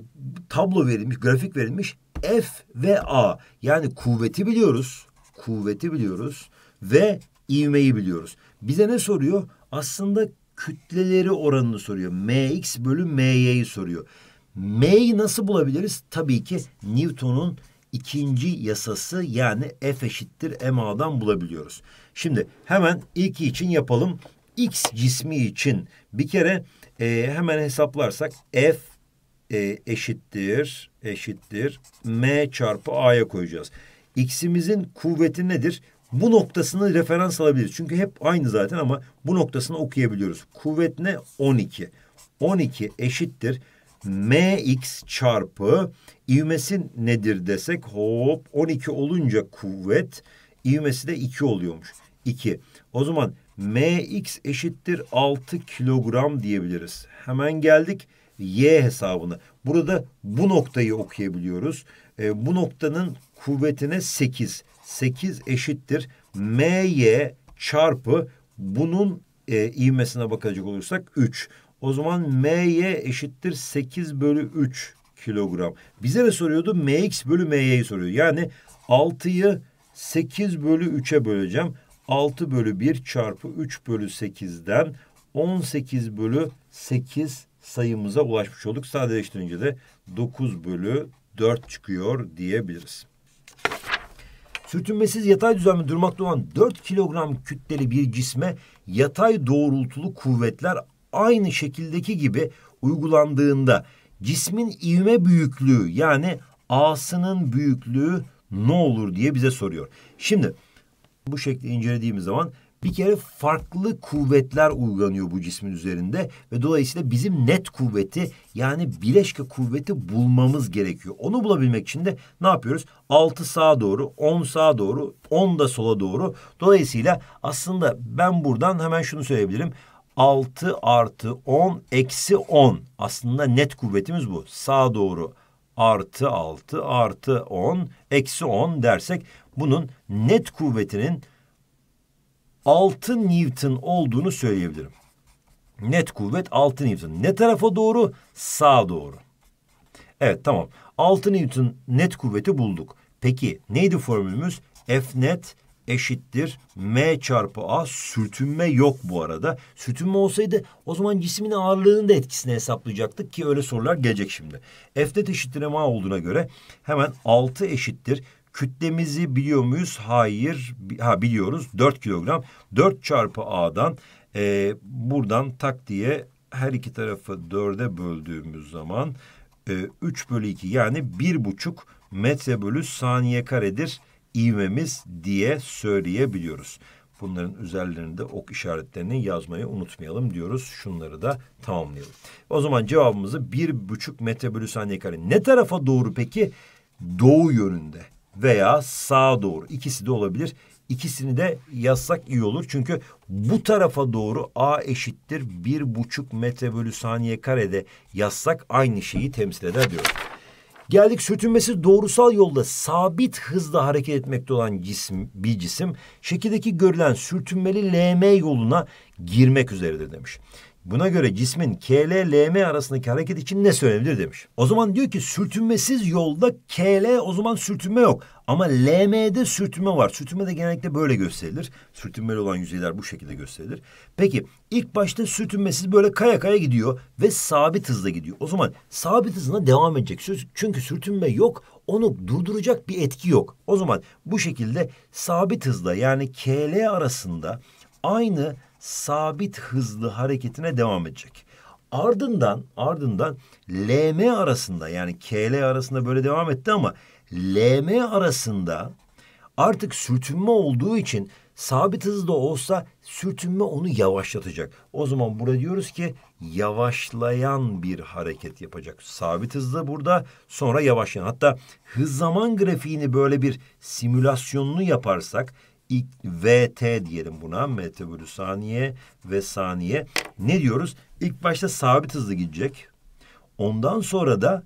[SPEAKER 1] tablo verilmiş, grafik verilmiş. F ve A yani kuvveti biliyoruz, kuvveti biliyoruz ve ivmeyi biliyoruz. Bize ne soruyor? Aslında kütleleri oranını soruyor. Mx bölü my'yi soruyor. M'yi nasıl bulabiliriz? Tabii ki Newton'un ikinci yasası yani F eşittir MA'dan bulabiliyoruz. Şimdi hemen ilki için yapalım. X cismi için bir kere e, hemen hesaplarsak F e, eşittir eşittir M çarpı A'ya koyacağız. X'imizin kuvveti nedir? Bu noktasını referans alabiliriz. Çünkü hep aynı zaten ama bu noktasını okuyabiliyoruz. Kuvvet ne? 12. 12 eşittir mx çarpı ivmesi nedir desek hop 12 olunca kuvvet ivmesi de 2 oluyormuş. 2. O zaman mx eşittir 6 kilogram diyebiliriz. Hemen geldik y hesabını. Burada bu noktayı okuyabiliyoruz. E, bu noktanın kuvvetine 8. 8 eşittir my çarpı bunun e, ivmesine bakacak olursak 3. O zaman MY eşittir 8 bölü 3 kilogram. Bize ne soruyordu? MX bölü MY'yi soruyor. Yani 6'yı 8 bölü 3'e böleceğim. 6 bölü 1 çarpı 3 bölü 8'den 18 bölü 8 sayımıza ulaşmış olduk. Sadeleştirince de 9 bölü 4 çıkıyor diyebiliriz. Sürtünmesiz yatay düzenli durmakta olan 4 kilogram kütleli bir cisme yatay doğrultulu kuvvetler aynı şekildeki gibi uygulandığında cismin ivme büyüklüğü yani A'sının büyüklüğü ne olur diye bize soruyor. Şimdi bu şekli incelediğimiz zaman bir kere farklı kuvvetler uygulanıyor bu cismin üzerinde ve dolayısıyla bizim net kuvveti yani bileşke kuvveti bulmamız gerekiyor. Onu bulabilmek için de ne yapıyoruz? 6 sağa doğru, 10 sağa doğru, 10 da sola doğru. Dolayısıyla aslında ben buradan hemen şunu söyleyebilirim. 6 artı 10 eksi 10. Aslında net kuvvetimiz bu. Sağa doğru artı 6 artı 10 eksi 10 dersek bunun net kuvvetinin 6 Newton olduğunu söyleyebilirim. Net kuvvet 6 Newton. Ne tarafa doğru? Sağa doğru. Evet tamam. 6 Newton net kuvveti bulduk. Peki neydi formülümüz? F net eşittir m çarpı a sürtünme yok bu arada. Sürtünme olsaydı o zaman cismin ağırlığının da etkisini hesaplayacaktık ki öyle sorular gelecek şimdi. F'de eşittir ma olduğuna göre hemen 6 eşittir. Kütlemizi biliyor muyuz? Hayır. Ha biliyoruz. 4 kilogram. 4 çarpı a'dan e, buradan tak diye her iki tarafı dörde böldüğümüz zaman e, 3 bölü 2 yani bir buçuk metre bölü saniye karedir ivmemiz diye söyleyebiliyoruz. Bunların üzerlerinde ok işaretlerini yazmayı unutmayalım diyoruz. Şunları da tamamlayalım. O zaman cevabımızı bir buçuk metre bölü saniye kare. Ne tarafa doğru peki? Doğu yönünde veya sağa doğru. İkisi de olabilir. İkisini de yazsak iyi olur. Çünkü bu tarafa doğru A eşittir bir buçuk metre bölü saniye karede yazsak aynı şeyi temsil eder diyoruz. Geldik sürtünmesi doğrusal yolda sabit hızla hareket etmekte olan cisim, bir cisim şekildeki görülen sürtünmeli LM yoluna girmek üzeredir demiş. Buna göre cismin KL-LM arasındaki hareket için ne söylenebilir demiş. O zaman diyor ki sürtünmesiz yolda KL o zaman sürtünme yok. Ama LM'de sürtünme var. Sürtünme de genellikle böyle gösterilir. Sürtünmeli olan yüzeyler bu şekilde gösterilir. Peki ilk başta sürtünmesiz böyle kaya kaya gidiyor ve sabit hızla gidiyor. O zaman sabit hızına devam edecek. Çünkü sürtünme yok. Onu durduracak bir etki yok. O zaman bu şekilde sabit hızla yani KL arasında aynı sabit hızlı hareketine devam edecek. Ardından ardından LM arasında yani KL arasında böyle devam etti ama LM arasında artık sürtünme olduğu için sabit hızda olsa sürtünme onu yavaşlatacak. O zaman burada diyoruz ki yavaşlayan bir hareket yapacak. Sabit hızda burada sonra yavaşlayan. Hatta hız zaman grafiğini böyle bir simülasyonunu yaparsak VT diyelim buna. Metre bölü saniye ve saniye. Ne diyoruz? İlk başta sabit hızlı gidecek. Ondan sonra da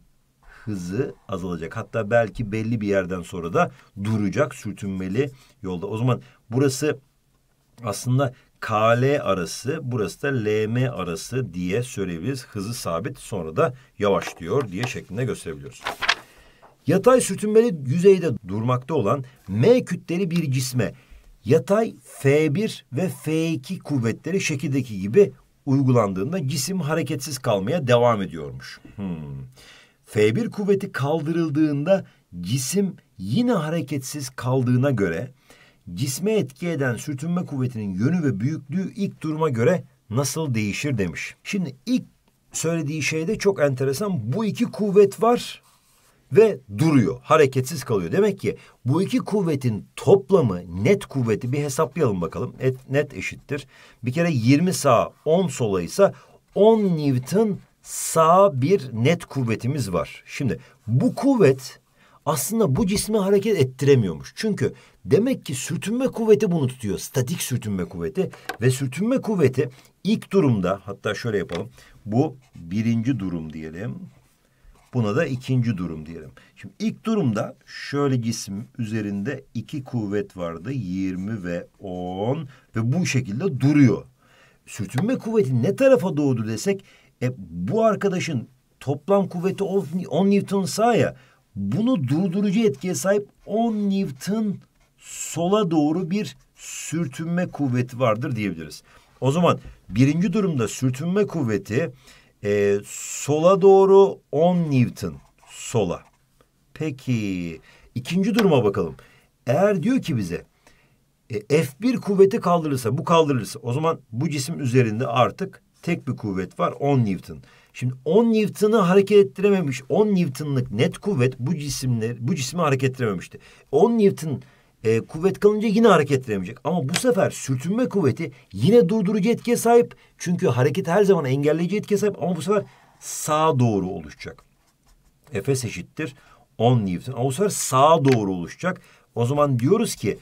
[SPEAKER 1] hızı azalacak. Hatta belki belli bir yerden sonra da duracak sürtünmeli yolda. O zaman burası aslında KL arası, burası da LM arası diye söyleyebiliriz. Hızı sabit sonra da yavaşlıyor diye şeklinde gösterebiliyoruz. Yatay sürtünmeli yüzeyde durmakta olan M kütleli bir cisme Yatay F1 ve F2 kuvvetleri şekildeki gibi uygulandığında cisim hareketsiz kalmaya devam ediyormuş. Hmm. F1 kuvveti kaldırıldığında cisim yine hareketsiz kaldığına göre cisme etki eden sürtünme kuvvetinin yönü ve büyüklüğü ilk duruma göre nasıl değişir demiş. Şimdi ilk söylediği şey de çok enteresan bu iki kuvvet var ve duruyor. Hareketsiz kalıyor. Demek ki bu iki kuvvetin toplamı net kuvveti bir hesaplayalım bakalım. Et, net eşittir. Bir kere 20 sağa 10 sola ise 10 Newton sağ bir net kuvvetimiz var. Şimdi bu kuvvet aslında bu cismi hareket ettiremiyormuş. Çünkü demek ki sürtünme kuvveti bunu tutuyor. Statik sürtünme kuvveti ve sürtünme kuvveti ilk durumda hatta şöyle yapalım. Bu birinci durum diyelim. Buna da ikinci durum diyelim. Şimdi ilk durumda şöyle cisim üzerinde iki kuvvet vardı. 20 ve 10 ve bu şekilde duruyor. Sürtünme kuvveti ne tarafa doğdu desek e, bu arkadaşın toplam kuvveti 10 Newton sağ ya bunu durdurucu etkiye sahip 10 Newton sola doğru bir sürtünme kuvveti vardır diyebiliriz. O zaman birinci durumda sürtünme kuvveti e, sola doğru 10 Newton sola. Peki ikinci duruma bakalım. Eğer diyor ki bize e, F1 kuvveti kaldırılırsa bu kaldırılırsa o zaman bu cisim üzerinde artık tek bir kuvvet var 10 Newton. Şimdi 10 Newton'ı hareket ettirememiş 10 Newton'lık net kuvvet bu cisimler bu cismi hareket ettirememişti. 10 Newton e, kuvvet kalınca yine hareket edemeyecek. Ama bu sefer sürtünme kuvveti yine durdurucu etkiye sahip. Çünkü hareket her zaman engelleyici etkiye sahip ama bu sefer sağa doğru oluşacak. Efes eşittir 10 Newton. Ama bu sefer sağa doğru oluşacak. O zaman diyoruz ki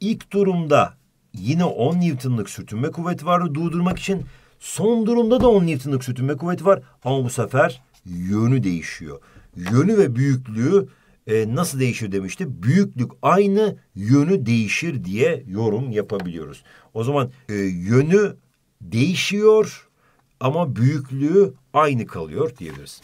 [SPEAKER 1] ilk durumda yine 10 Newton'lık sürtünme kuvveti var durdurmak için. Son durumda da 10 Newton'lık sürtünme kuvveti var ama bu sefer yönü değişiyor. Yönü ve büyüklüğü e, nasıl değişir demişti. Büyüklük aynı yönü değişir diye yorum yapabiliyoruz. O zaman e, yönü değişiyor ama büyüklüğü aynı kalıyor diyebiliriz.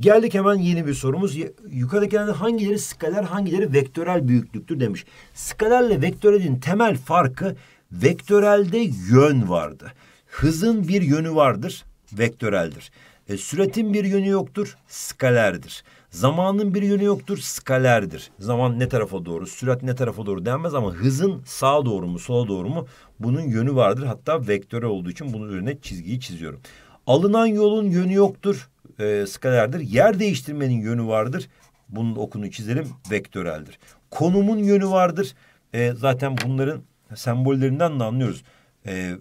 [SPEAKER 1] Geldik hemen yeni bir sorumuz. Yukarıdakilerde hangileri skaler, hangileri vektörel büyüklüktür demiş. Skalerle vektörelin temel farkı vektörelde yön vardı. Hızın bir yönü vardır, vektöreldir. E, süretin bir yönü yoktur, skalerdir. Zamanın bir yönü yoktur, skalerdir. Zaman ne tarafa doğru, sürat ne tarafa doğru denmez ama hızın sağa doğru mu, sola doğru mu bunun yönü vardır. Hatta vektöre olduğu için bunun üzerine çizgiyi çiziyorum. Alınan yolun yönü yoktur, e, skalerdir. Yer değiştirmenin yönü vardır. Bunun okunu çizelim, vektöreldir. Konumun yönü vardır. E, zaten bunların sembollerinden de anlıyoruz. E,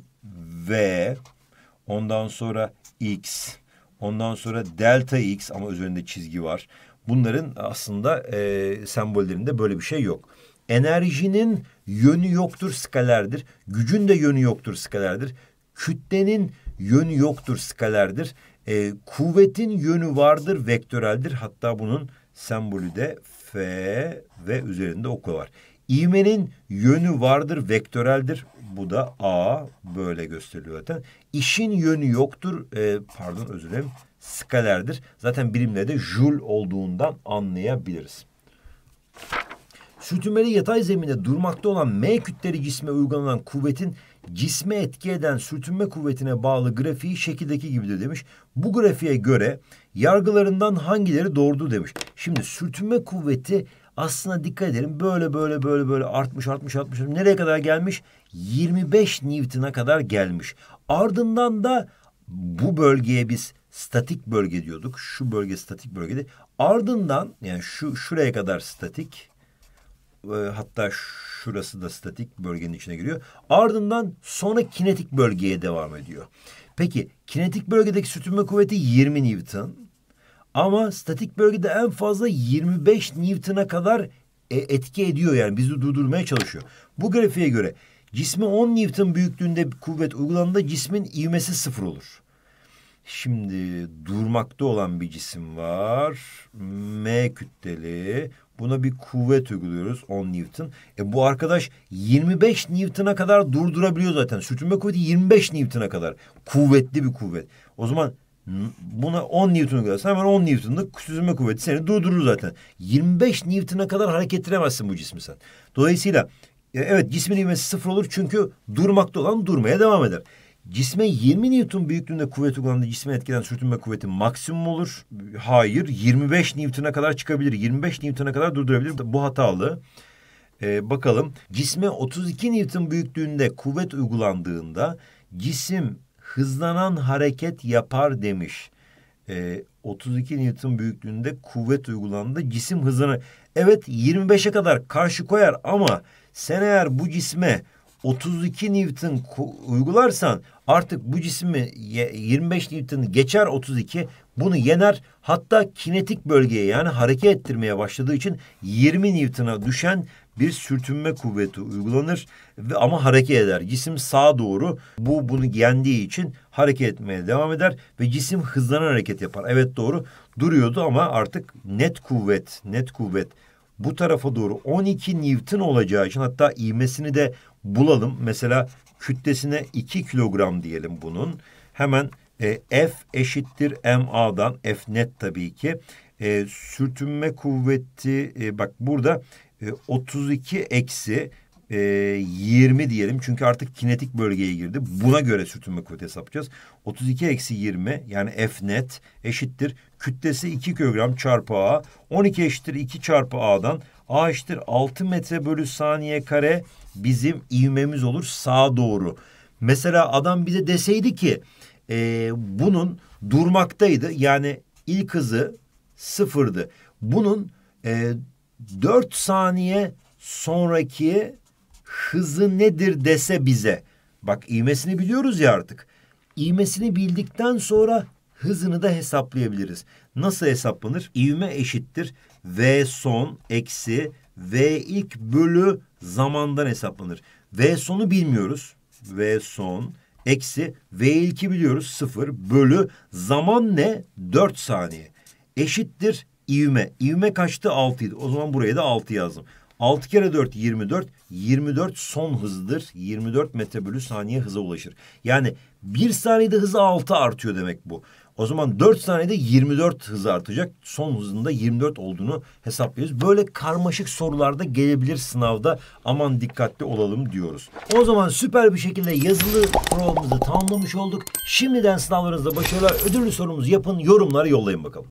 [SPEAKER 1] v, ondan sonra X, Ondan sonra delta x ama üzerinde çizgi var. Bunların aslında e, sembollerinde böyle bir şey yok. Enerjinin yönü yoktur skalerdir. Gücün de yönü yoktur skalerdir. Kütlenin yönü yoktur skalerdir. E, kuvvetin yönü vardır vektöreldir. Hatta bunun sembolü de F ve üzerinde oku var. İğmenin yönü vardır vektöreldir. Bu da A böyle gösteriliyor zaten. İşin yönü yoktur. E, pardon özür dilerim. Skalerdir. Zaten birimle de jül olduğundan anlayabiliriz. Sürtünmeli yatay zeminde durmakta olan M kütleli cisme uygulanan kuvvetin cisme etki eden sürtünme kuvvetine bağlı grafiği şekildeki gibidir demiş. Bu grafiğe göre yargılarından hangileri doğrudur demiş. Şimdi sürtünme kuvveti aslında dikkat edelim böyle böyle böyle böyle artmış artmış artmış nereye kadar gelmiş? 25 Newton'a kadar gelmiş. Ardından da bu bölgeye biz statik bölge diyorduk. Şu bölge statik bölgede. Ardından yani şu şuraya kadar statik. E, hatta şurası da statik bölgenin içine giriyor. Ardından sonra kinetik bölgeye devam ediyor. Peki kinetik bölgedeki sürtünme kuvveti 20 Newton. Ama statik bölgede en fazla 25 Newton'a kadar e, etki ediyor yani bizi durdurmaya çalışıyor. Bu grafiğe göre Cismi 10 Newton büyüklüğünde kuvvet uygulandığında cismin ivmesi sıfır olur. Şimdi durmakta olan bir cisim var. M kütleli. Buna bir kuvvet uyguluyoruz 10 Newton. E bu arkadaş 25 Newton'a kadar durdurabiliyor zaten. Sürtünme kuvveti 25 Newton'a kadar. Kuvvetli bir kuvvet. O zaman buna 10 Newton uygularsan hemen 10 Newton'lık sürtünme kuvveti seni durdurur zaten. 25 Newton'a kadar hareket ettiremezsin bu cismi sen. Dolayısıyla e, evet cismin ivmesi sıfır olur çünkü durmakta olan durmaya devam eder. Cisme 20 Newton büyüklüğünde kuvvet uygulandığı cisme etkilen sürtünme kuvveti maksimum olur. Hayır 25 Newton'a kadar çıkabilir. 25 Newton'a kadar durdurabilir. Bu hatalı. Ee, bakalım cisme 32 Newton büyüklüğünde kuvvet uygulandığında cisim hızlanan hareket yapar demiş. Ee, 32 Newton büyüklüğünde kuvvet uygulandı. Cisim hızını evet 25'e kadar karşı koyar ama sen eğer bu cisme 32 Newton uygularsan artık bu cismi 25 Newton geçer 32 bunu yener hatta kinetik bölgeye yani hareket ettirmeye başladığı için 20 Newton'a düşen bir sürtünme kuvveti uygulanır ve ama hareket eder. Cisim sağa doğru bu bunu yendiği için hareket etmeye devam eder ve cisim hızlanan hareket yapar. Evet doğru duruyordu ama artık net kuvvet, net kuvvet bu tarafa doğru 12 Newton olacağı için hatta iğmesini de bulalım. Mesela kütlesine 2 kilogram diyelim bunun. Hemen e, F eşittir MA'dan F net tabii ki. E, sürtünme kuvveti e, bak burada e, 32 eksi e, 20 diyelim. Çünkü artık kinetik bölgeye girdi. Buna göre sürtünme kuvveti hesaplayacağız. 32 eksi 20 yani F net eşittir kütlesi 2 kilogram çarpı A. 12 eşittir 2 çarpı A'dan A eşittir 6 metre bölü saniye kare bizim ivmemiz olur sağa doğru. Mesela adam bize deseydi ki e, bunun durmaktaydı. Yani ilk hızı sıfırdı. Bunun e, 4 saniye sonraki hızı nedir dese bize. Bak ivmesini biliyoruz ya artık. İğmesini bildikten sonra hızını da hesaplayabiliriz. Nasıl hesaplanır? İvme eşittir. V son eksi V ilk bölü zamandan hesaplanır. V sonu bilmiyoruz. V son eksi V ilki biliyoruz sıfır bölü zaman ne? 4 saniye. Eşittir ivme. İvme kaçtı? 6 idi. O zaman buraya da 6 yazdım. 6 kere 4 24. 24 son hızıdır. 24 metre bölü saniye hıza ulaşır. Yani bir saniyede hızı 6 artıyor demek bu. O zaman 4 saniyede 24 hız artacak. Son hızında 24 olduğunu hesaplıyoruz. Böyle karmaşık sorularda gelebilir sınavda. Aman dikkatli olalım diyoruz. O zaman süper bir şekilde yazılı provamızı tamamlamış olduk. Şimdiden sınavlarınızda başarılar. Ödüllü sorumuzu yapın. Yorumlara yollayın bakalım.